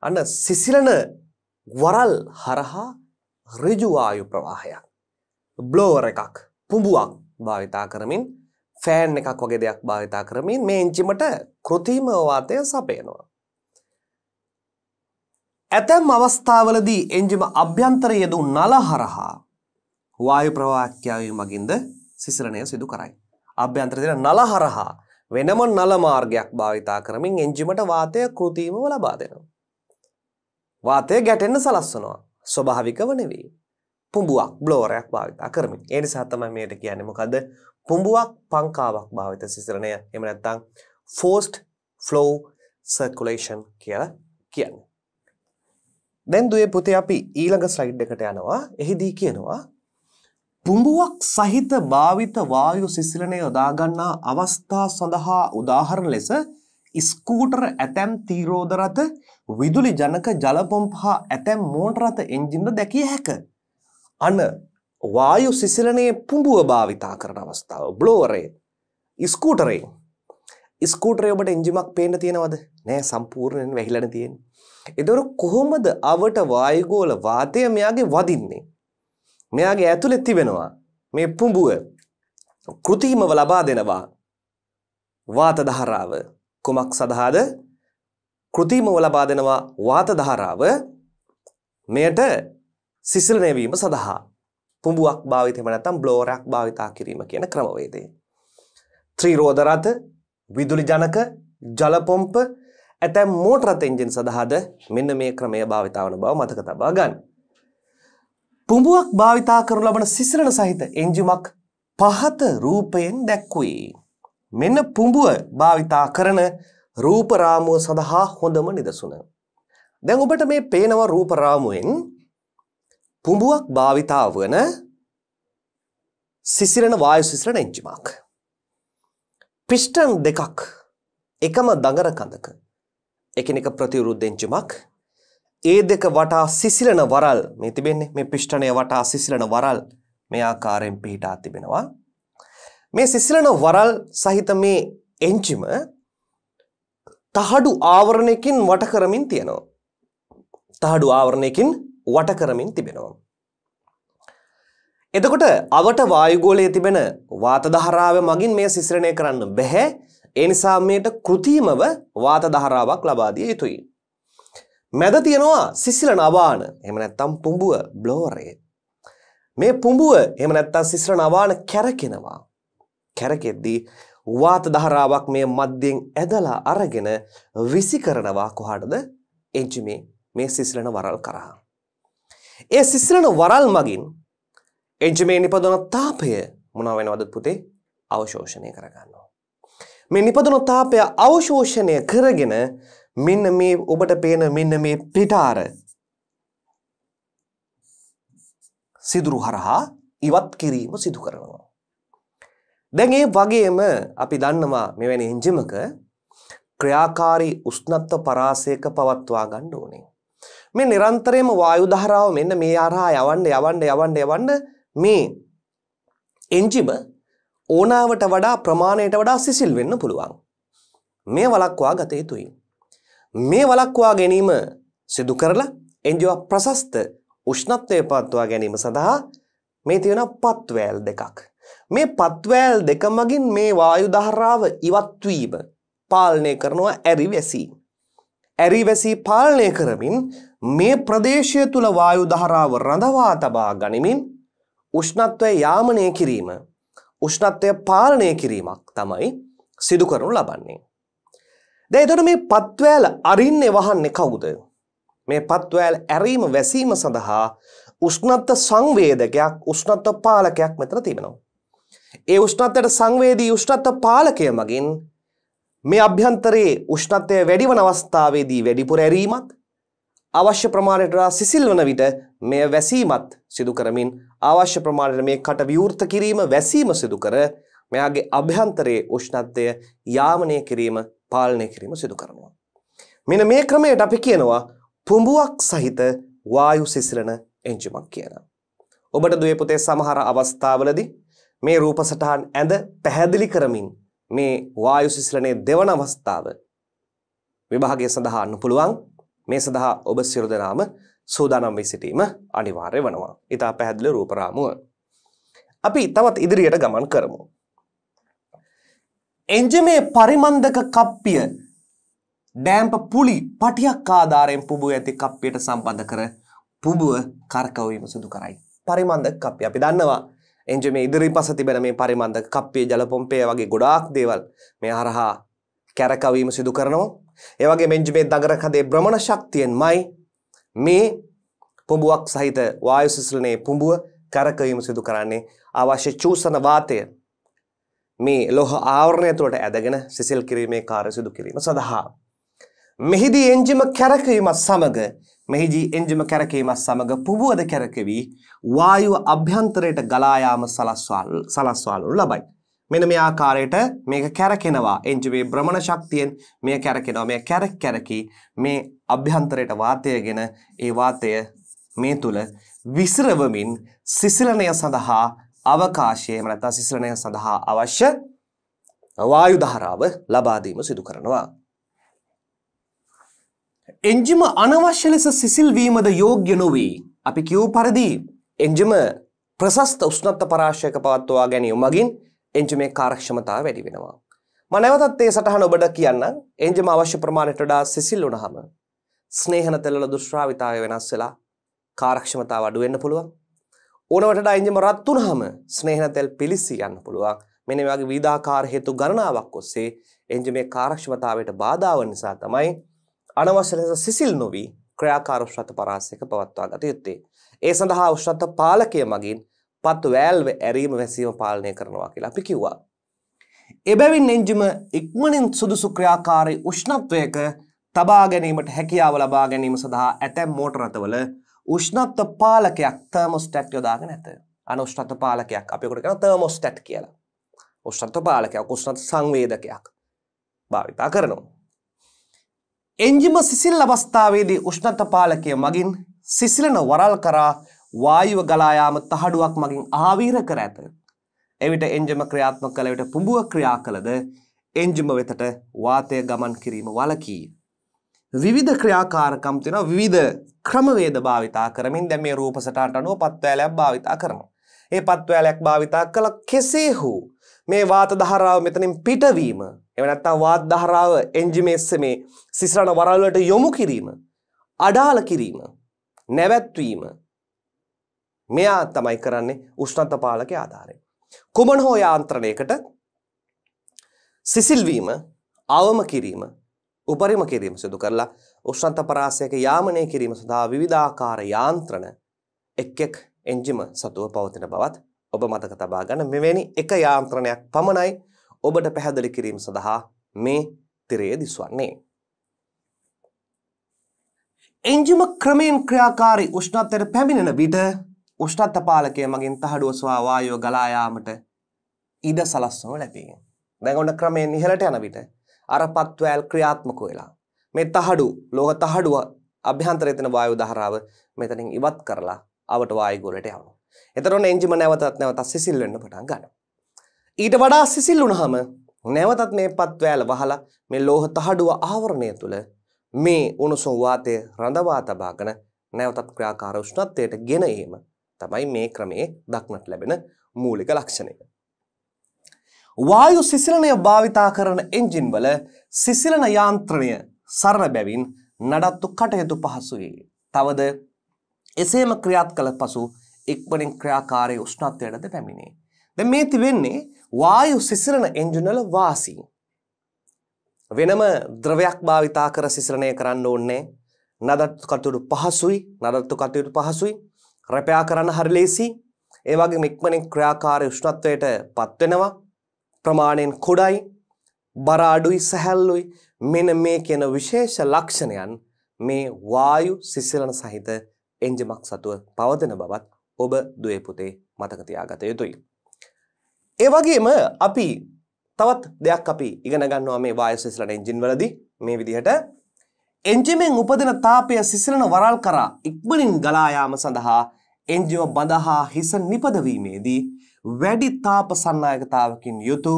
අන්න සිසිලන වරල් හරහා ඍජු වායු ප්‍රවාහයක් බ්ලෝවර් එකක් පුඹුවක් භාවිතා කරමින් ෆෑන් එකක් වගේ දෙයක් භාවිතා කරමින් මේ එන්ජිමට කෘතිම වාතය සපයනවා. ඇතැම් අවස්ථාවලදී එන්ජිම අභ්‍යන්තරයේදු නල හරහා වායු ප්‍රවාහකයාවීම මගින්ද සිසිලනය සිදු කරයි. අභ්‍යන්තර දෙන නල හරහා වෙනම නල මාර්ගයක් භාවිතා කරමින් එන්ජිමට වාතය කෘතිමව ලබා දෙනවා. වාතය ගැටෙන්න සලස්වනවා. ස්වභාවිකව නෙවෙයි. පුඹුවක් බ්ලෝරයක් භාවිතා කරමින්. ඒ නිසා තමයි මේකට කියන්නේ මොකද? පුඹුවක් පංකාවක් භාවිත සිසරණය. එහෙම නැත්නම් forced flow circulation කියලා කියන්නේ. දැන් දුවේ පුතේ අපි ඊළඟ ස්ලයිඩ් එකට යනවා. එහිදී කියනවා පුඹුවක් සහිත භාවිත වායු සිසිලනය යොදාගන්නා අවස්ථා සඳහා උදාහරණ ලෙස ස්කූටර් ඇතැම් තීරෝද රථ විදුලි ජනක ජලපොම්ප හා ඇතැම් මෝටර් රථ එන්ජින්ද දැකිය හැක. අන වායු සිසිලනයේ පුඹුව භාවිතා කරන අවස්ථාව බ්ලෝවරේ ස්කූටරේ ස්කූටරේ ඔබට එන්ජිමක් පේන්න තියෙනවද? නෑ සම්පූර්ණයෙන් වැහිලානේ තියෙන්නේ. ඒතර කොහොමද අවට වායුගෝල වාතය මෙයාගේ වදින්නේ? මෙයාගේ ඇතුළේ තිබෙනවා මේ පුඹුව කෘතිමව ලබා දෙනවා වාත ධාරාව කුමක් සඳහාද කෘතිමව ලබා දෙනවා වාත ධාරාව මෙයට සිසිලනය වීම සඳහා පුඹුවක් භාවිත එහෙම නැත්නම් බ්ලෝරයක් භාවිතා කිරීම කියන ක්‍රමවේදය. ත්‍රිරෝද රථ, විදුලි ජනක, ජල පොම්ප, ඇතැම් මෝටර රථ එන්ජින් සඳහාද මෙන්න මේ ක්‍රමය භාවිතා වන බව මතක තබා ගන්න. පුඹුවක් භාවිතා කරනු ලබන සිසිලන සහිත එන්ජුමක් පහත රූපයෙන් දැක්වේ. මෙන්න පුඹුව භාවිතා කරන රූපරාමුව සඳහා හොඳම නිදසුන. දැන් ඔබට මේ පේනව රූපරාමුවෙන් පුඹුවක් භාවිතා වන සිසිරණ වායු සිසිරණ එන්ජිමක්. පිෂ්ටන් දෙකක් එකම දඟර කඳක එකිනෙක ප්‍රතිවිරුද්ධ එන්ජිමක් ඒ දෙක වටා සිසිලන වරල් මේ තිබෙන්නේ මේ පිෂ්ඨණය වටා සිසිලන වරල් මේ ආකාරයෙන් පිහිටා තිබෙනවා. මේ සිසිලන වරල් සහිත මේ එන්ජිම තහඩු ආවරණයකින් වට කරමින් තියෙනවා. තහඩු ආවරණයකින් වට කරමින් තිබෙනවා. එතකොට අවට වායුගෝලයේ තිබෙන වාත දහරාව මගින් මේ සිසිලනය කරන්න බැහැ. ඒ නිසා මේට කෘතිමව වාත දහරාවක් ලබා දිය යුතුයි. මැද තියෙනවා සිසිලන අවාන එහෙම නැත්තම් පුඹුව බ්ලෝරේ මේ පුඹුව එහෙම නැත්තම් සිසිලන අවාන කැරකෙනවා කැරකෙද්දී වාත දහරාවක් මේ මධ්‍යෙන් ඇදලා අරගෙන විසි කරනවා කොහටද එන්ජිමේ මේ සිසිලන වරල් කරා ඒ සිසිලන වරල් මගින් එන්ජිමේ නිපදවන තාපය මොනවා වෙනවද පුතේ අවශෝෂණය කරගන්නවා මේ නිපදවන තාපය අවශෝෂණය කරගෙන මෙන්න මේ ඔබට පේන මෙන්න මේ පිටාර සිදුරු හරහා ඉවත් කිරීම සිදු කරනවා. දැන් ඒ වගේම අපි දන්නවා මෙවැනි එන්ජිමක ක්‍රියාකාරී උෂ්ණත්ව පරාසයක පවත්වා ගන්න ඕනේ. මේ නිරන්තරයෙන්ම වායු ධාරාව මෙන්න මේ හරහා යවන්න යවන්න යවන්න යවන්න මේ එන්ජිම ඕනාවට වඩා ප්‍රමාණයට වඩා සිසිල් වෙන්න පුළුවන්. මේ වළක්වා ගත යුතුයි. මේ වලක්වා ගැනීම සිදු කරලා එන්ජිව ප්‍රශස්ත උෂ්ණත්වය පත්වා ගැනීම සඳහා මේ තියෙන පත්වෑල් දෙකක්. මේ පත්වෑල් දෙක මගින් මේ වායුදහරාව ඉවත්වීම පාලනය කරනවා ඇරි වැසී. ඇරි වැසී පාලනය කරමින් මේ ප්‍රදේශය තුළ වායුදහරාව රඳවා තබා ගනිමින් උෂ්ණත්වය යාමනය කිරීම උෂ්ණත්වය පාලනය කිරීමක් තමයි සිදු කරනු ලබන්නේ. දැන් එතකොට මේ පත්වෑල අරින්නේ වහන්නේ කවුද? මේ පත්වෑල් ඇරීම වැසීම සඳහා උෂ්ණත්ව සංවේදකයක් උෂ්ණත්ව පාලකයක් මෙතන තියෙනවා. ඒ උෂ්ණත්වයට සංවේදී උෂ්ණත්ව පාලකය මගින් මේ අභ්‍යන්තරයේ උෂ්ණත්වය වැඩිවන අවස්ථාවේදී වැඩිපුර ඇරීමත් අවශ්‍ය ප්‍රමාණයට සිසිල් වන විට මෙය වැසීමත් සිදු කරමින් අවශ්‍ය ප්‍රමාණයට මේ කට විවෘත කිරීම වැසීම සිදු කර මෙයාගේ අභ්‍යන්තරයේ උෂ්ණත්වය යාමනය කිරීම පාලනය කිරීම සිදු කරනවා. මෙන මේ ක්‍රමයට අපි කියනවා පුඹුවක් සහිත වායු සිසිලන එන්ජිමක් කියන. ඔබට දුවපුතේ සමහර අවස්ථාවලදී මේ රූපසටහන් ඇඳ පැහැදිලි කරමින් මේ වායු සිසිලනයේ දෙවන අවස්ථාව විභාගය සඳහා අන්න පුළුවන් මේ සඳහා ඔබ සියලු දෙනාම සූදානම් වී සිටීම අනිවාර්ය වෙනවා. ඊට පැහැදිලි රූපරාමුව. අපි තවත් ඉදිරියට ගමන් කරමු. එන්ජමේ පරිමන්දක කප්පිය ඩෑම්ප පුලි පටියක් ආධාරයෙන් පුබුව ඇති කප්පියට සම්බන්ධ කර පුබුව කරකවීම සිදු කරයි. පරිමන්දක කප්පිය අපි දන්නවා එන්ජමේ ඉදිරි පස තිබෙන මේ පරිමන්දක කප්පිය ජලපොම්පය වගේ ගොඩාක් දේවල් මේ හරහා කැරකවීම සිදු කරනවා. ඒවගේ මෙන්ජමේ දගරකදේ බ්‍රමණ ශක්තියෙන්මයි මේ පුඹුවක් සහිත වායු සිසලනේ පුඹුව කරකවීම සිදු කරන්නේ අවශ්‍ය චූසන වාතය මේ ලොහ ආවරණය තුළට ඇදගෙන සිසිල් කිරීමේ කාර්ය සිදු කිරීම සඳහා. මෙහිදී එන්ජිම කැරකීමත් සමග මෙහිදී එන්ජිම කැරකීමත් සමග පුබුවද කැරකවී වායුව අභ්‍යන්තරයට ගලායාම සලස්වාලු ලබයි. මෙන මේ ආකාරයට මේක කැරකෙනවා එන්ජිමේ බ්‍රමණ ශක්තියෙන් මේ කැරකෙනවා මේ කැරක් කැරකි මේ අභ්‍යන්තරයට වාතයගෙන ඒ වාතය මේ තුළ විසිරවමින් සිසිලනය සඳහා අවකාශය එහෙම නැත්නම් සිසිලනය සඳහා අවශ්‍ය වායු ධාරාව ලබා දීම සිදු කරනවා. එන්ජිම අනවශ්‍ය ලෙස සිසිල් වීමද යෝග්‍ය නොවේ. අපි කියූ පරිදි එන්ජිම ප්‍රසස්ත උෂ්ණත්ව පරාශයක පවත්වා ගැනීම මගින් එන්ජිමේ කාර්යක්ෂමතාව වැඩි වෙනවා. මම නැවතත් ඒ සටහන ඔබට කියන්නම්. එන්ජිම අවශ්‍ය ප්‍රමාණයට වඩා සිසිල් වුණාම ස්නේහන තෙල්වල දුෂ්රාවිතාවය වෙනස් වෙලා කාර්යක්ෂමතාව අඩු වෙන්න පුළුවන්. ඕනවට ඩයින්ජම රත් වුනහම ස්නේහනතෙල් පිලිස්සී යන්න පුළුවන්. මෙන්න මේ වගේ විවිධාකාර හේතු ගණනාවක් ඔස්සේ එන්ජිමේ කාර්යක්ෂමතාවයට බාධා වන නිසා තමයි අනවශ්‍ය ලෙස සිසිල් නොවි ක්‍රියාකාර උෂ්ණත පරාසයක පවත්වා ගත යුත්තේ. ඒ සඳහා උෂ්ණත පාලකය මගින් පත් වැල්ව ඇරීම වැසීම පාලනය කරනවා කියලා අපි කිව්වා. එබැවින් එන්ජිම ඉක්මනින් සුදුසු ක්‍රියාකාරී උෂ්ණත්වයක තබා ගැනීමට හැකියාව ලබා ගැනීම සඳහා ඇතැම් මෝටරතවල උෂ්ණත්ව පාලකයක් තර්මෝස්ටැට් යොදාගෙන ඇත. අනුෂ්ණත්ව පාලකයක් අපි ඒකට කියනවා තර්මෝස්ටැට් කියලා. උෂ්ණත්ව පාලකයක් උෂ්ණත්ව සංවේදකයක් භාවිතා කරනවා. එන්ජිම සිසිල් අවස්ථාවේදී උෂ්ණත්ව පාලකය මගින් සිසිලන වරල් කරා වායුව ගලා යාම තහඩුවක් මගින් ආවීර කර ඇත. එවිට එන්ජිම ක්‍රියාත්මක කළ විට පුඹුව ක්‍රියා කළද එන්ජිම වෙතට වාතය ගමන් කිරීම වලකී. විවිධ ක්‍රියාකාරකම් තියෙනවා විවිධ ක්‍රමවේද භාවිතා කරමින් දැන් මේ රූප සටහනට අනුව පත්වැලයක් භාවිතා කරනවා. ඒ පත්වැලයක් භාවිතා කළ කෙසේ හෝ මේ වාත ධාරාව මෙතනින් පිටවීම එහෙම නැත්නම් වාත ධාරාව එන්ජිමේස්සේ මේ සිසරණ වරල් වලට යොමු කිරීම අඩාල කිරීම නැවැත්වීම මෙයා තමයි කරන්නේ උෂ්ණත්ව පාලකයේ ආධාරයෙන් කුමන හෝ යාන්ත්‍රණයකට සිසිල් වීම අවම කිරීම උපරිම කිරීම සිදු කරලා උෂ්ණත පරාසයක යාමනය කිරීම සඳහා විවිධාකාර යාන්ත්‍රණ එක් එක් එන්ජිම සතුව පවතින බවත් ඔබ මතක තබා ගන්න මෙවැනි එක යාන්ත්‍රණයක් පමණයි ඔබට පැහැදිලි කිරීම සඳහා මේ තිරය දිස්වන්නේ. එන්ජිම ක්‍රමයෙන් ක්‍රියාකාරී උෂ්ණත්වයට පැමිණෙන විට උෂ්ණත්ත පාලකය මගින් තහඩුව සවා වායෝ ගලා යාමට ඉඩ සලස්වනු ලැබේ. දැන් ඔන්න ක්‍රමයෙන් ඉහළට යන විට අර පත්වෑල් ක්‍රියාත්මක වෙලා. මේ තහඩු ලෝහ තහඩුව අභ්‍යන්තරයේ තියෙන වායු ධාරාව මෙතනින් ඉවත් කරලා අවට වායු ගොඩට යනවා. එතකොට එන්ජිම නැවතත් නැවතත් සිසිල් වෙන්න පටන් ගන්නවා. ඊට වඩා සිසිල් වුණාම නැවතත් මේ පත්වෑල වහලා මේ ලෝහ තහඩුව ආවරණය තුළ මේ උණුසුම් වාතය රඳවා තබාගෙන නැවතත් ක්‍රියාකාර උෂ්ණත්වයට ගෙන ඒම තමයි මේ ක්‍රමයේ දක්නට ලැබෙන මූලික ලක්ෂණය. වායු සිසිලනය භාවිතා කරන එන්ජින්වල සිසිලන යාන්ත්‍රණය සරණ බැවින් නඩත්තු කටයුතු පහසුයි. තවද එසේම ක්‍රියාත් කළ පසු ඉක්මනින් ක්‍රියාකාරයේ උෂ්ණත්වයටද පැමිණේ. දැන් මේ තිබෙන්නේ වායු සිසිලන එන්ජින්වල වාසි. වෙනම ද්‍රවයක් භාවිතා කර සිසිලනය කරන්න ඕනේ. නඩත්තු කටයුතු පහසුයි. නඩත්තු කටයුතු පහසුයි. රැපයා කරන්න හරි ලේසි. ඒ වගේම ඉක්මනින් ක්‍රියාකාරී උෂ්ණත්වයට පත් වෙනවා. ප්‍රමාණයෙන් කුඩයි බර අඩුයි සැහැල්ලුයි මෙන්න මේ කියන විශේෂ ලක්ෂණයන් මේ වායු සිසිලන සහිත එන්ජමක් සතුව පවතින බවත් ඔබ දුවේ පුතේ මතක තියාගත යුතුයි. ඒ වගේම අපි තවත් දෙයක් අපි ඉගෙන ගන්නවා මේ වායු සිසිලන එන්ජින් වලදී මේ විදිහට එන්ජිමෙන් උපදින තාපය සිසිලන වරල් කරා ඉක්මනින් ගලා යාම සඳහා එන්ජිම බඳහා හිස නිපදවීමේදී වැඩි තාප සන්නයකතාවකින් යුතු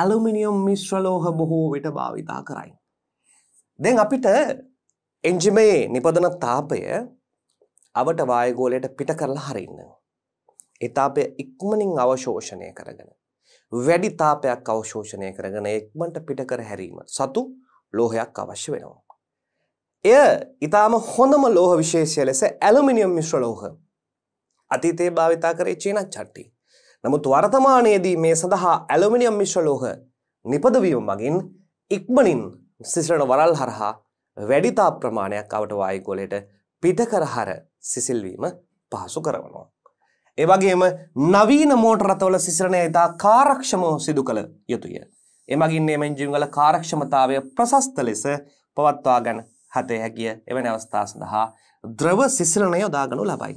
ඇලුමිනිියම් මිශ්‍රලෝහ බොහෝ විට භාවිතා කරයි. දෙන් අපිට එන්ජිමයේ නිපදන තාපය අවට වායගෝලයට පිට කරලා හරින්න. එතාපය ඉක්මනින් අවශෝෂණය කරගෙන. වැඩි තාපයක් අවශෝෂණය කරගෙන එක්මට පිටකර හැරීම සතු ලෝහයක් අවශ්‍ය වෙනවා. එය ඉතාම හොඳම ලෝහ විශේෂය ලෙස ඇලුමිනිියම් මිශ්‍ර ලෝහ අතීතයේ භාවිතා කරේ චීනත් චට්ටි නමුත් වර්තමානයේදී මේ සඳහා ඇලුමිනියම් මිශ්‍ර ලෝහ නිපදවීම මගින් ඉක්මනින් සිසිලන වරල් හරහා වැඩි තාප ප්‍රමාණයක් අවට වායු ගෝලයට පිට කරහර සිසිල්වීම පහසු කරනවා. ඒ වගේම නවීන මෝටර රථවල සිසිලනය ඉතා කාර්යක්ෂමව සිදු කළ යුතුය. එමගින් මේ එන්ජින් වල කාර්යක්ෂමතාවය ප්‍රශස්ත ලෙස පවත්වා ගන්න හතේ හැකිය එවැනි අවස්ථා සඳහා ද්‍රව සිසිලනය යොදා ගනු ලබයි.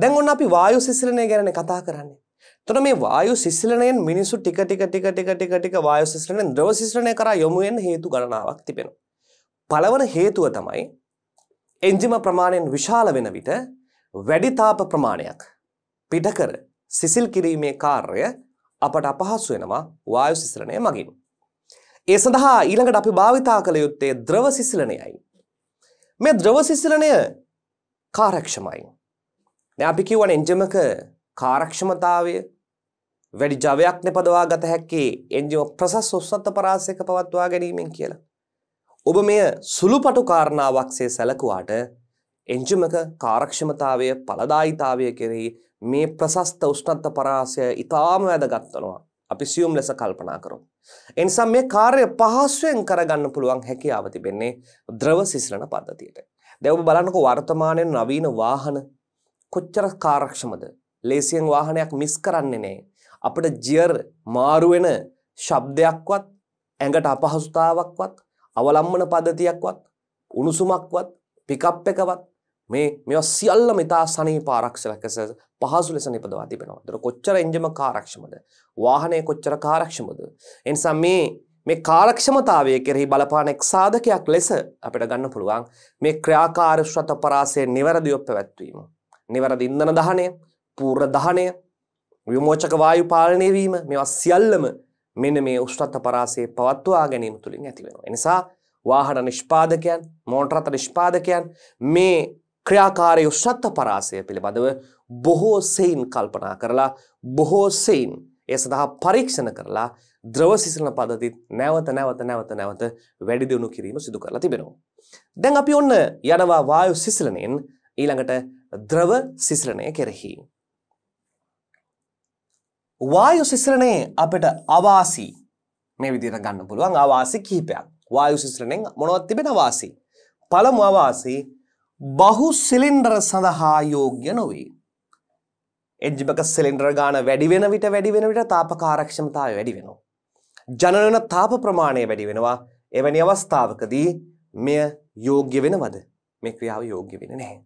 දැන් ඔන්න අපි වායු සිසිලනය ගැන කතා කරන්නේ. එතකොට මේ වායු සිසිලණයෙන් මිනිසු ටික ටික ටික ටික ටික ටික වායු සිසිලණයෙන් ද්‍රව සිසිලණය කරා යොමු වෙන හේතු ගණනාවක් තිබෙනවා. පළවන හේතුව තමයි එන්ජිම ප්‍රමාණයෙන් විශාල වෙන විට වැඩි තාප ප්‍රමාණයක් පිටකර සිසිල් කිරීමේ කාර්යය අපට අපහසු වෙනවා වායු සිසිලණය මගින්. ඒ සඳහා ඊළඟට අපි භාවිතා කළ යුත්තේ ද්‍රව සිසිලණයයි. මේ ද්‍රව සිසිලණය කාර්යක්ෂමයි. දැන් අපි කියවන එන්ජිමක කාර්යක්ෂමතාවය වැඩි ජවයක් නෙපදවා ගත හැක්කේ එන්ජිම ප්‍රසස් උස්සත්ත පරාසයක පවත්වා ගැනීමෙන් කියලා. ඔබ මෙය සුළු පටු කාරණාවක්සේ සැලකුවාට එන්ජිමක කාරක්ෂමතාවය පලදායිතාවය කෙරෙහි මේ ප්‍රසස්ත උෂ්ණත්ත පරාසය ඉතාම වැදගත්වනවා අපි සියුම් ලෙස කල්පනා කරමු. එනිසා මේ කාර්ය පහසුවෙන් කරගන්න පුළුවන් හැකියාව තිබෙන්නේ ද්‍රව සිසිලන පද්ධතියට. දැන් ඔබ බලන්නකෝ වර්තමානයේ නවීන වාහන කොච්චර කාර්යක්ෂමද? ලේසියෙන් වාහනයක් මිස් කරන්නේ නැහැ. අපිට ජියර් මාරු වෙන ශබ්දයක්වත් ඇඟට අපහසුතාවක්වත් අවලම්බන පද්ධතියක්වත් උණුසුමක්වත් පිකප් එකවත් මේ මේවා සියල්ලම ඉතා සනීප ආරක්ෂක ලෙස පහසු ලෙස නිපදවා තිබෙනවා. ඒතර කොච්චර එන්ජිම කාර්යක්ෂමද? වාහනය කොච්චර කාර්යක්ෂමද? ඒ නිසා මේ මේ කාර්යක්ෂමතාවය කෙරෙහි බලපාන එක් සාධකයක් ලෙස අපිට ගන්න පුළුවන් මේ ක්‍රියාකාරී ශ්‍රත පරාසය નિවරදිව පැවැත්වීම. નિවරදි ඉන්ධන දහනය, පූර්ව දහනය, විමෝචක වායු පාලනය වීම මේවා සියල්ලම මෙන්න මේ උෂ්ණත්ව පරාසය පවත්වා ගැනීම තුළින් ඇති වෙනවා. එනිසා වාහන නිෂ්පාදකයන්, මෝටර රථ නිෂ්පාදකයන් මේ ක්‍රියාකාරී උෂ්ණත්ව පරාසය පිළිබඳව බොහෝ සෙයින් කල්පනා කරලා බොහෝ සෙයින් ඒ සඳහා පරීක්ෂණ කරලා ද්‍රව සිසලන පද්ධතිත් නැවත නැවත නැවත නැවත වැඩි දියුණු කිරීම සිදු කරලා තිබෙනවා. දැන් අපි ඔන්න යනවා වායු සිසලනයෙන් ඊළඟට ද්‍රව සිසලනය කෙරෙහි වායු සිසිලනේ අපිට අවාසි මේ විදිහට ගන්න පුළුවන් අවාසි කිහිපයක්. වායු සිසිලනෙන් මොනවද තිබෙන අවාසි? පළමු අවාසි බහු සිලින්ඩර සඳහා යෝග්‍ය නොවේ. එජ්බක සිලින්ඩර ගාන වැඩි වෙන විට වැඩි වෙන විට තාපකාරක්ෂමතාවය වැඩි වෙනවා. ජනන වෙන තාප ප්‍රමාණය වැඩි වෙනවා. එවැනි අවස්ථාවකදී මෙය යෝග්‍ය වෙනවද? මේ ක්‍රියාව යෝග්‍ය වෙන්නේ නැහැ.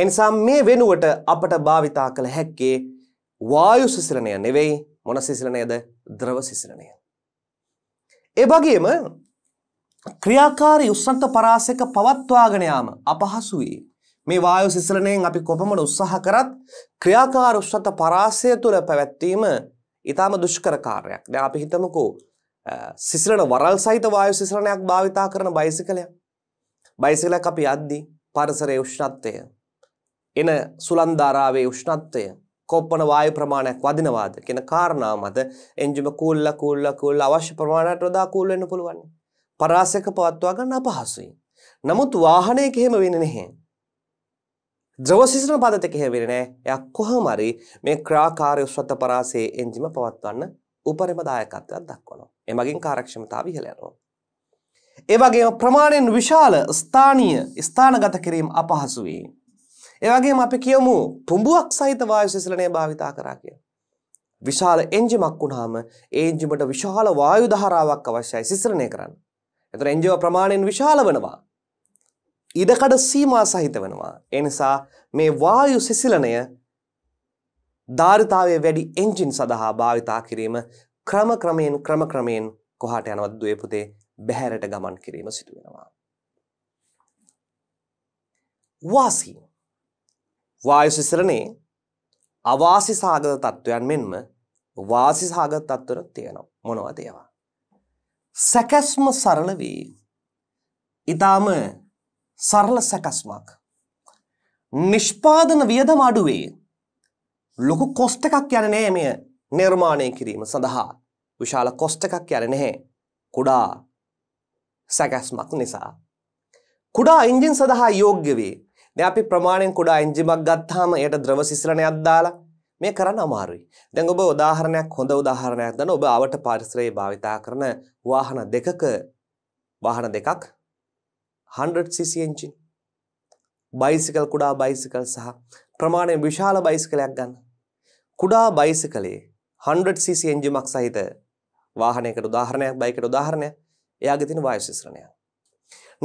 එනිසා මේ වෙනුවට අපට භාවිතා කළ හැක්කේ වායු සිසිලනය නෙවෙයි මොන සිසිලනයද ද්‍රව සිසිලනය. ඒ වගේම ක්‍රියාකාරී උස්සන්ත පරාසයක පවත්වාගෙන යාම අපහසු වේ. මේ වායු සිසිලනයෙන් අපි කොපමණ උත්සාහ කරත් ක්‍රියාකාර උස්සන්ත පරාසය තුළ පැවැත්වීම ඊටාම දුෂ්කර කාර්යයක්. දැන් අපි හිතමුකෝ සිසිලන වරල් සහිත වායු සිසිලනයක් භාවිතා කරන බයිසිකලයක්. බයිසිකලයක් අපි යද්දී පරිසරයේ උෂ්ණත්වය එන සුලන් ධාරාවේ උෂ්ණත්වය කොප්පන වායු ප්‍රමාණයක් වදිනවාද කියන කාරණා මත එන්ජිම කූල්ලා කූල්ලා කූල්ලා අවශ්‍ය ප්‍රමාණයට වඩා කූල් වෙන්න පුළුවන්. පරාසයක පවත්වා ගන්න අපහසුයි. නමුත් වාහනයක එහෙම වෙන්නේ නැහැ. ද්‍රව සිසිලන පදතක එහෙම වෙන්නේ නැහැ. එයා කොහොම හරි මේ ක්‍රාකාරී උස්වත පරාසයේ එන්ජිම පවත්වන්න උපරිම දායකත්වයක් දක්වනවා. එමගින් කාර්යක්ෂමතාව ඉහළ යනවා. ඒ වගේම ප්‍රමාණයෙන් විශාල ස්ථානීය ස්ථානගත කිරීම අපහසු වේ. ඒවගේම අපි කියමු පුඹුවක් සහිත වායු සිසිලනය භාවිතා කරා කියලා. විශාල එන්ජිමක් වුණාම ඒ එන්ජිමට විශාල වායු දහරාවක් අවශ්‍යයි සිසිලනය කරන්න. එතකොට එන්ජිම ප්‍රමාණයෙන් විශාල වෙනවා. ඉඩකඩ සීමා සහිත වෙනවා. ඒ නිසා මේ වායු සිසිලනය ධාරිතාවයේ වැඩි එන්ජින් සඳහා භාවිතා කිරීම ක්‍රම ක්‍රමයෙන් ක්‍රම ක්‍රමයෙන් කොහාට යනවද දුවේ පුතේ බැහැරට ගමන් කිරීම සිදු වෙනවා. වාසී වායු සිසිරණේ අවාසි සාගත තත්වයන් මෙන්ම වාසි සාගත තත්වර තියෙනවා. මොනවද ඒවා? සැකස්ම සරල වී ඊටාම සරල සැකස්මක් නිෂ්පාදන වියදම අඩුවේ ලොකු කොස්ට් එකක් යන්නේ නැහැ මේ නිර්මාණය කිරීම සඳහා විශාල කොස්ට් එකක් යන්නේ නැහැ කුඩා සැකස්මක් නිසා කුඩා එන්ජින් සඳහා යෝග්‍ය වේ දැන් අපි ප්‍රමාණයෙන් කුඩා එන්ජිමක් ගත්තාම එයට ද්‍රව සිසිලනයක් දාලා මේ කරන්න අමාරුයි. දැන් ඔබ උදාහරණයක් හොඳ උදාහරණයක් දන්න ඔබ අවට පරිසරයේ භාවිතා කරන වාහන දෙකක වාහන දෙකක් 100cc එන්ජින් බයිසිකල් කුඩා බයිසිකල් සහ ප්‍රමාණයෙන් විශාල බයිසිකලයක් ගන්න. කුඩා බයිසිකලේ 100cc එන්ජිමක් සහිත වාහනයකට උදාහරණයක් බයිකට උදාහරණයක් එයාගේ තියෙන වායු සිස්රණයක්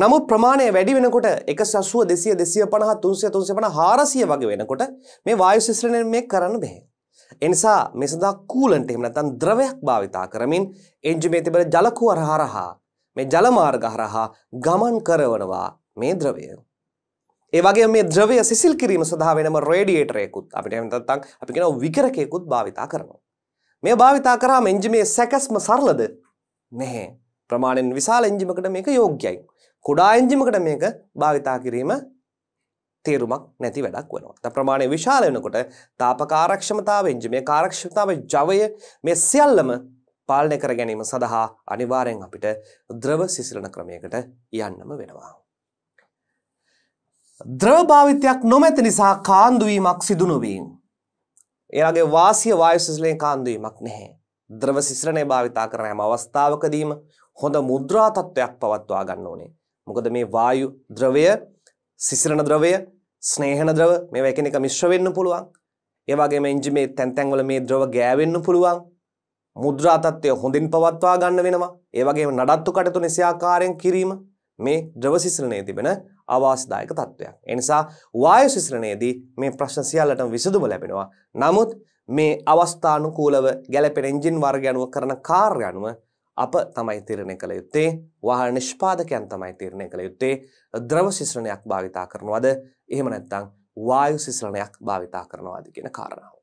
නමුත් ප්‍රමාණය වැඩි වෙනකොට එක සසුව දෙසිය දෙසිය පනහ තුන්සය තුන්සය පන හාරසිය වගේ වෙනකොට මේ වායු සිස්රණය මේ කරන්න බැහැ. එනිසා මේ සඳහා කූලන්ට එහෙම නැත්නම් ද්‍රවයක් භාවිතා කරමින් එන්ජිමේ තිබෙන ජලකුවර හරහා මේ ජලමාර්ග හරහා ගමන් කරවනවා මේ ද්‍රවය. ඒ වගේ මේ ද්‍රවය සිසිල් කිරීම සඳහා වෙනම රේඩියේටරයකුත් අපිට එහෙම නැත්නම් අපි කියනවා විකරකයකුත් භාවිතා කරනවා. මේ භාවිතා කරාම එන්ජිමේ සැකස්ම සරලද? නැහැ. ප්‍රමාණෙන් විශාල එන්ජිමකට මේක යෝග්‍යයි. කුඩා එන්ජිමකට මේක භාවිතා කිරීම තේරුමක් නැති වැඩක් වෙනවා. තත් ප්‍රමාණය විශාල වෙනකොට තාප කාර්යක්ෂමතාව එන්ජිමේ කාර්යක්ෂමතාවේ ජවය මේ සියල්ලම පාලනය කර ගැනීම සඳහා අනිවාර්යෙන් අපිට ද්‍රව සිසිලන ක්‍රමයකට යන්නම වෙනවා. ද්‍රව භාවිතයක් නොමැති නිසා කාන්දුවීමක් සිදු නොවීම. එයාගේ වාසිය වායු සිසිලෙන් කාන්දුවීමක් නැහැ. ද්‍රව සිසිලනය භාවිතා කරන හැම අවස්ථාවකදීම හොඳ මුද්‍රා තත්ත්වයක් පවත්වා ගන්න ඕනේ. මොකද මේ වායු ද්‍රවය සිසිරණ ද්‍රවය ස්නේහන ද්‍රව මේවා එකිනෙක මිශ්‍ර වෙන්න පුළුවන්. ඒ වගේම එන්ජිමේ තැන් තැන් වල මේ ද්‍රව ගෑවෙන්න පුළුවන්. මුද්‍රා තත්ත්වය හොඳින් පවත්වා ගන්න වෙනවා. ඒ වගේම නඩත්තු කටයුතු නිසියාකාරයෙන් කිරීම මේ ද්‍රව සිසිලනයේ තිබෙන අවාසදායක තත්ත්වයක්. ඒ නිසා වායු සිසිලනයේදී මේ ප්‍රශ්න සියල්ලටම විසඳුම ලැබෙනවා. නමුත් මේ අවස්ථානුකූලව ගැළපෙන එන්ජින් වර්ගය අනුව කරන කාර්ය අනුව අප තමයි තීරණය කළ යුත්තේ වාහන නිෂ්පාදකයන් තමයි තීරණය කළ යුත්තේ ද්‍රව සිස්රණයක් භාවිතා කරනවද එහෙම නැත්නම් වායු සිස්රණයක් භාවිතා කරනවාද කියන කාරණාව.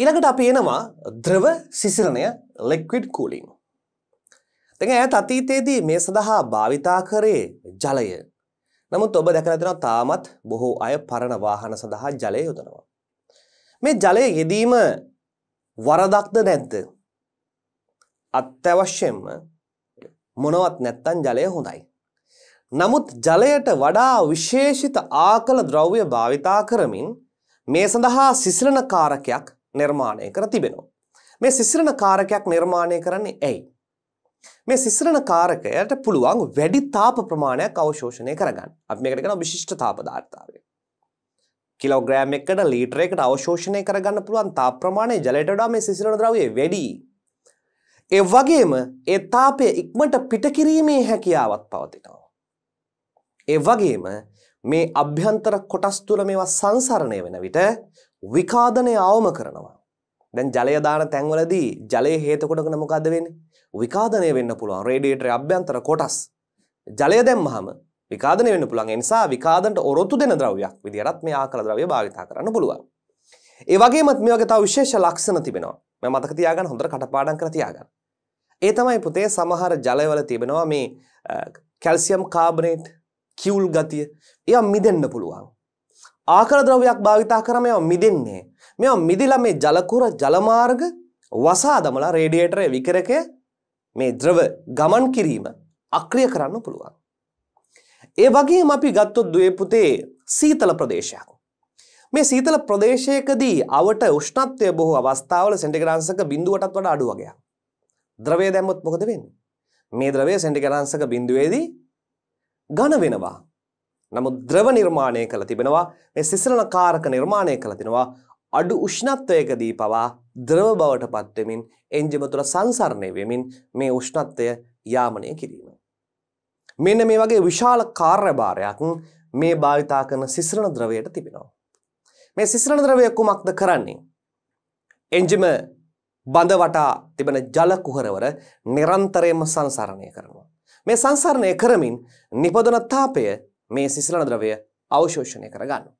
ඊළඟට අපි එනවා ද්‍රව සිසිරණය ලික්විඩ් කූලින්. දැන් ඈත අතීතයේදී මේ සඳහා භාවිතා කරේ ජලය. නමුත් ඔබ දැකලා තියෙනවා තාමත් බොහෝ අය පරණ වාහන සඳහා ජලය යොදනවා. මේ ජලය යෙදීම වරදක්ද නැද්ද? අත්‍යවශ්‍යයෙන්ම මොනවත් නැත්තම් ජලය හොඳයි. නමුත් ජලයට වඩා විශේෂිත ආකල ද්‍රව්‍ය භාවිතා කරමින් මේ සඳහා සිසිලන කාරකයක් නිර්මාණය කර තිබෙනවා. මේ සිසිලන කාරකයක් නිර්මාණය කරන්නේ ඇයි? මේ සිසිලන කාරකයට පුළුවන් වැඩි තාප ප්‍රමාණයක් අවශෝෂණය කරගන්න. අපි මේකට කියනවා විශිෂ්ට තාප ධාරිතාවය. කිලෝග්‍රෑම් එකකට ලීටර එකට අවශෝෂණය කරගන්න පුළුවන් තාප ප්‍රමාණය ජලයට වඩා මේ සිසිලන ද්‍රව්‍යය වැඩි. ඒ වගේම ඒ තාපය ඉක්මනට පිට කිරීමේ හැකියාවක් පවතිනවා. ඒ වගේම මේ අභ්‍යන්තර කොටස් තුල මේවා සංසරණය වෙන විට විකාදනය අවම කරනවා. දැන් ජලය දාන තැන්වලදී ජලය හේතු කොටගෙන මොකද්ද වෙන්නේ? විකාදනය වෙන්න පුළුවන් රේඩියේටරේ අභ්‍යන්තර කොටස්. ජලය දැම්මහම විකාදනය වෙන්න පුළුවන්. ඒ නිසා විකාදනට ඔරොත්තු දෙන ද්‍රව්‍යයක් විදියටත් මේ ආකල ද්‍රව්‍ය භාවිත කරන්න පුළුවන්. ඒ වගේම මේ වගේ තව විශේෂ ලක්ෂණ තිබෙනවා. මම මතක තියාගන්න හොඳට කටපාඩම් කරලා තියාගන්න. ඒ තමයි පුතේ සමහර ජලවල තිබෙනවා මේ කැල්සියම් කාබනේට් කිවුල් ගතිය. ඒවා මිදෙන්න පුළුවන්. ආකර ද්‍රව්‍යයක් භාවිතා කරම ඒවා මිදෙන්නේ. මේවා මිදිලා මේ ජලකුර ජලමාර්ග වසා දමලා රේඩියේටරේ විකරකය මේ ද්‍රව ගමන් කිරීම අක්‍රිය කරන්න පුළුවන්. ඒ වගේම අපි ගත්තොත් දුවේ පුතේ සීතල ප්‍රදේශයක්. මේ සීතල ප්‍රදේශයකදී අවට උෂ්ණත්වය බොහෝ අවස්ථාවල සෙන්ටිග්‍රාන්සක බිඳුවටත් වඩා අඩු වගේ. ද්‍රවය දැම්මොත් මොකද වෙන්නේ? මේ ද්‍රවය සෙන්ටිග්‍රාන්සක බිඳුවේදී ඝන වෙනවා. නමුත් ද්‍රව නිර්මාණය කළ තිබෙනවා මේ සිසලන කාරක නිර්මාණය කළ තිනවා අඩු උෂ්ණත්වයකදී පවා ද්‍රව බවට පත්වෙමින් එන්ජිම තුළ සංසරණය වෙමින් මේ උෂ්ණත්වය යාමනය කිරීම. මෙන්න මේ වගේ විශාල කාර්යභාරයක් මේ භාවිතා කරන සිසිරණ ද්‍රවයට තිබෙනවා. මේ සිසිරණ ද්‍රවය කුමක්ද කරන්නේ? එන්ජිම බඳ වටා තිබෙන ජල කුහරවර නිරන්තරයෙන්ම සංසරණය කරනවා. මේ සංසරණය කරමින් නිපදන තාපය මේ සිසිලන ද්‍රවය අවශෝෂණය කරගන්නවා.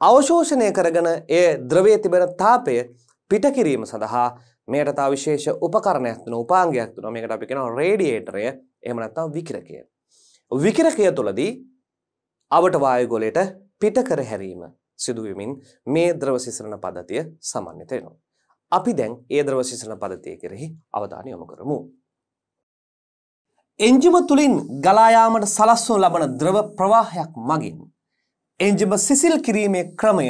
අවශෝෂණය කරගෙන ඒ ද්‍රවයේ තිබෙන තාපය පිටකිරීම සඳහා මේකට තව විශේෂ උපකරණයක් තුන උපාංගයක් තුන මේකට අපි කියනවා රේඩියේටරය එහෙම නැත්නම් විකිරකය. විකිරකය තුළදී අවට වායුගොලයට පිට කර හැරීම සිදුවමින් මේ ද්‍රව සිසරණ පද්ධතිය සමන්විත වෙනවා. අපි දැන් ඒ ද්‍රව සිසරණ පද්ධතිය කෙරෙහි අවධානය යොමු කරමු. එන්ජිම තුලින් ගලා යාමට සලස්වනු ලබන ද්‍රව ප්‍රවාහයක් මගින් එන්ජිම සිසිල් කිරීමේ ක්‍රමය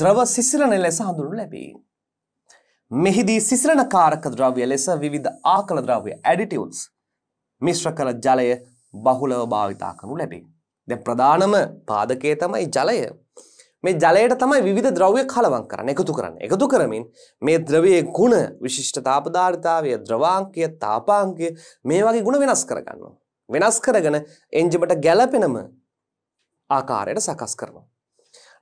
ද්‍රව සිසිලන ලෙස හඳුන්වනු ලැබේ. මෙහිදී සිසිලනකාරක ද්‍රව්‍ය ලෙස විවිධ ආකල ද්‍රව්‍ය ඇඩිටිව්ස් මිශ්‍ර කළ ජලය බහුලව භාවිතා කරනු ලැබේ. දැන් ප්‍රධානම පාදකය තමයි ජලය. මේ ජලයට තමයි විවිධ ද්‍රව්‍ය කලවම් කරන්න එකතු කරන්න. එකතු කරමින් මේ ද්‍රවයේ ගුණ, විශිෂ්ට තාප ධාරිතාවය, ද්‍රවාංකය, තාපාංකය මේ වගේ ගුණ වෙනස් කරගන්නවා. වෙනස් කරගෙන එන්ජිමට ගැළපෙනම ආකාරයට සකස් කරනවා.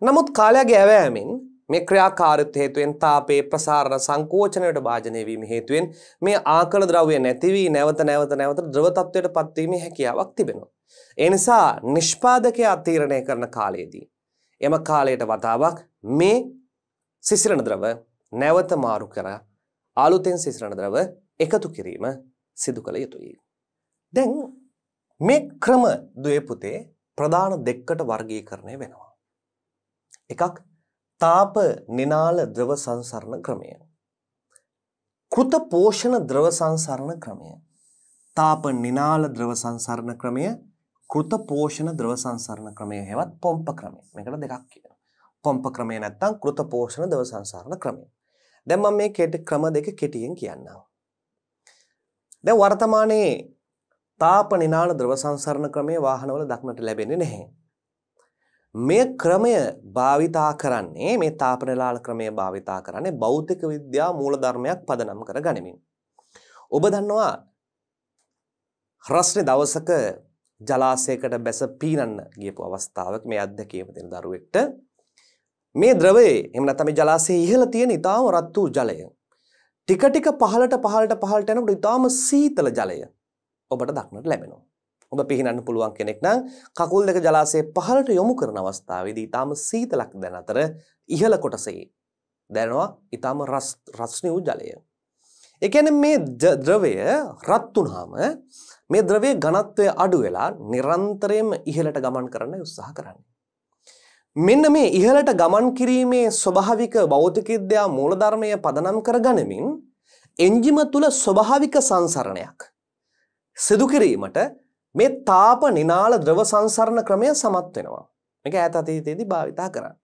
නමුත් කාලයගේ ඇවෑමෙන් මේ ක්‍රියාකාරීත්වය හේතුවෙන් තාපයේ ප්‍රසාරණ සංකෝචනයට භාජනය වීම හේතුවෙන් මේ ආකල ද්‍රව්‍ය නැති වී නැවත නැවත නැවත ද්‍රව තත්වයට පත්වීමේ හැකියාවක් තිබෙනවා. ඒ නිසා නිෂ්පාදකයා තීරණය කරන කාලයේදී එම කාලයට වතාවක් මේ සිසිරණ ද්‍රව නැවත මාරු කර අලුතෙන් සිසිරණ ද්‍රව එකතු කිරීම සිදු කළ යුතුයි. දැන් මේ ක්‍රම ද්වේපුතේ ප්‍රධාන දෙකකට වර්ගීකරණය වෙනවා. එකක් තාප නිනාල ද්‍රව සංසරණ ක්‍රමය. කෘත පෝෂණ ද්‍රව සංසරණ ක්‍රමය. තාප නිනාල ද්‍රව සංසරණ ක්‍රමය කෘත පෝෂණ ද්‍රව සංසරණ ක්‍රමය හෙවත් පොම්ප ක්‍රමය. මේකට දෙකක් කියනවා. පොම්ප ක්‍රමය නැත්තම් කෘත පෝෂණ ද්‍රව සංසරණ ක්‍රමය. දැන් මම මේ කෙටි ක්‍රම දෙක කෙටියෙන් කියන්නම්. දැන් වර්තමානයේ තාප නිනාල ද්‍රව සංසරණ ක්‍රමය වාහනවල දක්නට ලැබෙන්නේ නැහැ. මේ ක්‍රමය භාවිතා කරන්නේ මේ තාපනලාල ක්‍රමය භාවිතා කරන්නේ භෞතික විද්‍යා මූලධර්මයක් පදනම් කර ගනිමින්. ඔබ දන්නවා හ්‍රස්න දවසක ජලාසයකට බැස පීනන්න ගියපු අවස්ථාවක් මේ අත්දැකීම දෙන දරුවෙක්ට මේ ද්‍රවයේ එහෙම නැත්නම් මේ ජලාසයේ ඉහළ තියෙන ඊටාම රත් වූ ජලය ටික ටික පහළට පහළට පහළට යනකොට ඊටාම සීතල ජලය ඔබට දක්නට ලැබෙනවා හොඳ පිහිනන්න පුළුවන් කෙනෙක් නම් කකුල් දෙක ජලාශයේ පහළට යොමු කරන අවස්ථාවේදී ඊටාම සීතලක් දැන අතර ඉහළ කොටසේ දැනෙනවා ඊටාම රස් රස්නියු ජලය. ඒ කියන්නේ මේ ද්‍රවය රත් වුනහම මේ ද්‍රවයේ ඝනත්වය අඩු වෙලා නිරන්තරයෙන්ම ඉහළට ගමන් කරන්න උත්සාහ කරන්නේ. මෙන්න මේ ඉහළට ගමන් කිරීමේ ස්වභාවික භෞතික විද්‍යා මූලධර්මය පදනම් කරගනිමින් එන්ජිම තුල ස්වභාවික සංසරණයක් සිදු කිරීමට මේ තාප නිනාල ද්‍රව සංසරණ ක්‍රමය සමත් වෙනවා. මේක ඈත අතීතයේදී භාවිතා කරන්න.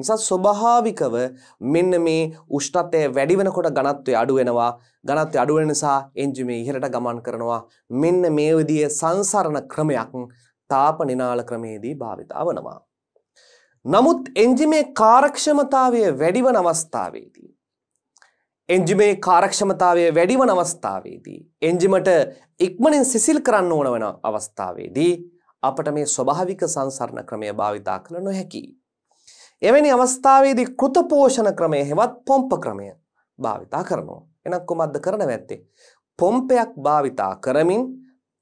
නිසා ස්වභාවිකව මෙන්න මේ උෂ්ණත්වය වැඩි වෙනකොට ඝනත්වය අඩු වෙනවා. ඝනත්වය අඩු වෙන නිසා එන්ජිමේ ඉහළට ගමන් කරනවා. මෙන්න මේ විදිය සංසරණ ක්‍රමයක් තාප නිනාල ක්‍රමයේදී භාවිතා වෙනවා. නමුත් එන්ජිමේ කාර්යක්ෂමතාවය වැඩි වන අවස්ථාවේදී එන්ජිමේ කාරක්ෂමතාවය වැඩිවන අවස්ථාවේදී. එන්ජිමට ඉක්මනින් සිසිල් කරන්න ඕන වන අවස්ථාවේදී අපට මේ ස්වභාවික සංසරණ ක්‍රමය භාවිතා කළ නොහැකි. එවැනි අවස්ථාවේදී කෘතපෝෂණ ක්‍රමය හෙවත් පොම්ප ක්‍රමය භාවිතා කරනවා. එනක් කොමද්ද කරන වැත්තේ. පොම්පයක් භාවිතා කරමින්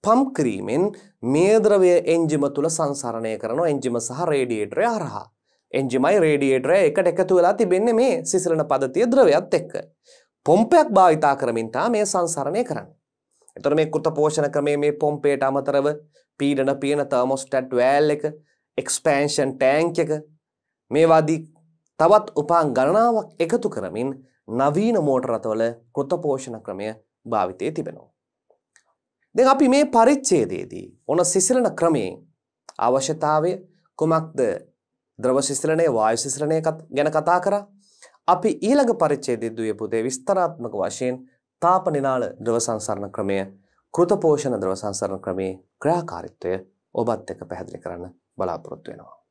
පම් කිරීමෙන් මේද්‍රවය එන්ජිම තුළ සංසරණය කරනවා එන්ජිම සහ රේඩියේටරය අරහා. එන්ජිමයි රේඩියේටරය එකට එකතු වෙලා තිබෙන්නේ මේ සිසිලන පදතිය ද්‍රවයත් එක්ක. පොම්පයක් භාවිතා කරමින් තා මේ සංසරණය කරන්නේ. එතකොට මේ කෘත පෝෂණ ක්‍රමයේ මේ පොම්පේට අමතරව පීඩන පියන තර්මෝස්ටැට් වෑල් එක, එක්ස්පෑන්ෂන් ටැංක් එක මේ වදී තවත් උපාන් ගණනාවක් එකතු කරමින් නවීන මෝටර රථවල කෘත පෝෂණ ක්‍රමය භාවිතයේ තිබෙනවා. දැන් අපි මේ පරිච්ඡේදයේදී ඔන සිසිලන ක්‍රමයේ අවශ්‍යතාවය කුමක්ද ද්‍රව ශිස්ත්‍රණය වායු ශිස්ත්‍රණය ගැන කතා කරා. අපි ඊළඟ පරිච්ඡේදයේ දුවේ පුතේ විස්තරාත්මක වශයෙන් තාප නිනාල ද්‍රව සංසරණ ක්‍රමය, කෘත පෝෂණ ද්‍රව සංසරණ ක්‍රමයේ ක්‍රියාකාරීත්වය ඔබත් එක්ක පැහැදිලි කරන්න බලාපොරොත්තු වෙනවා.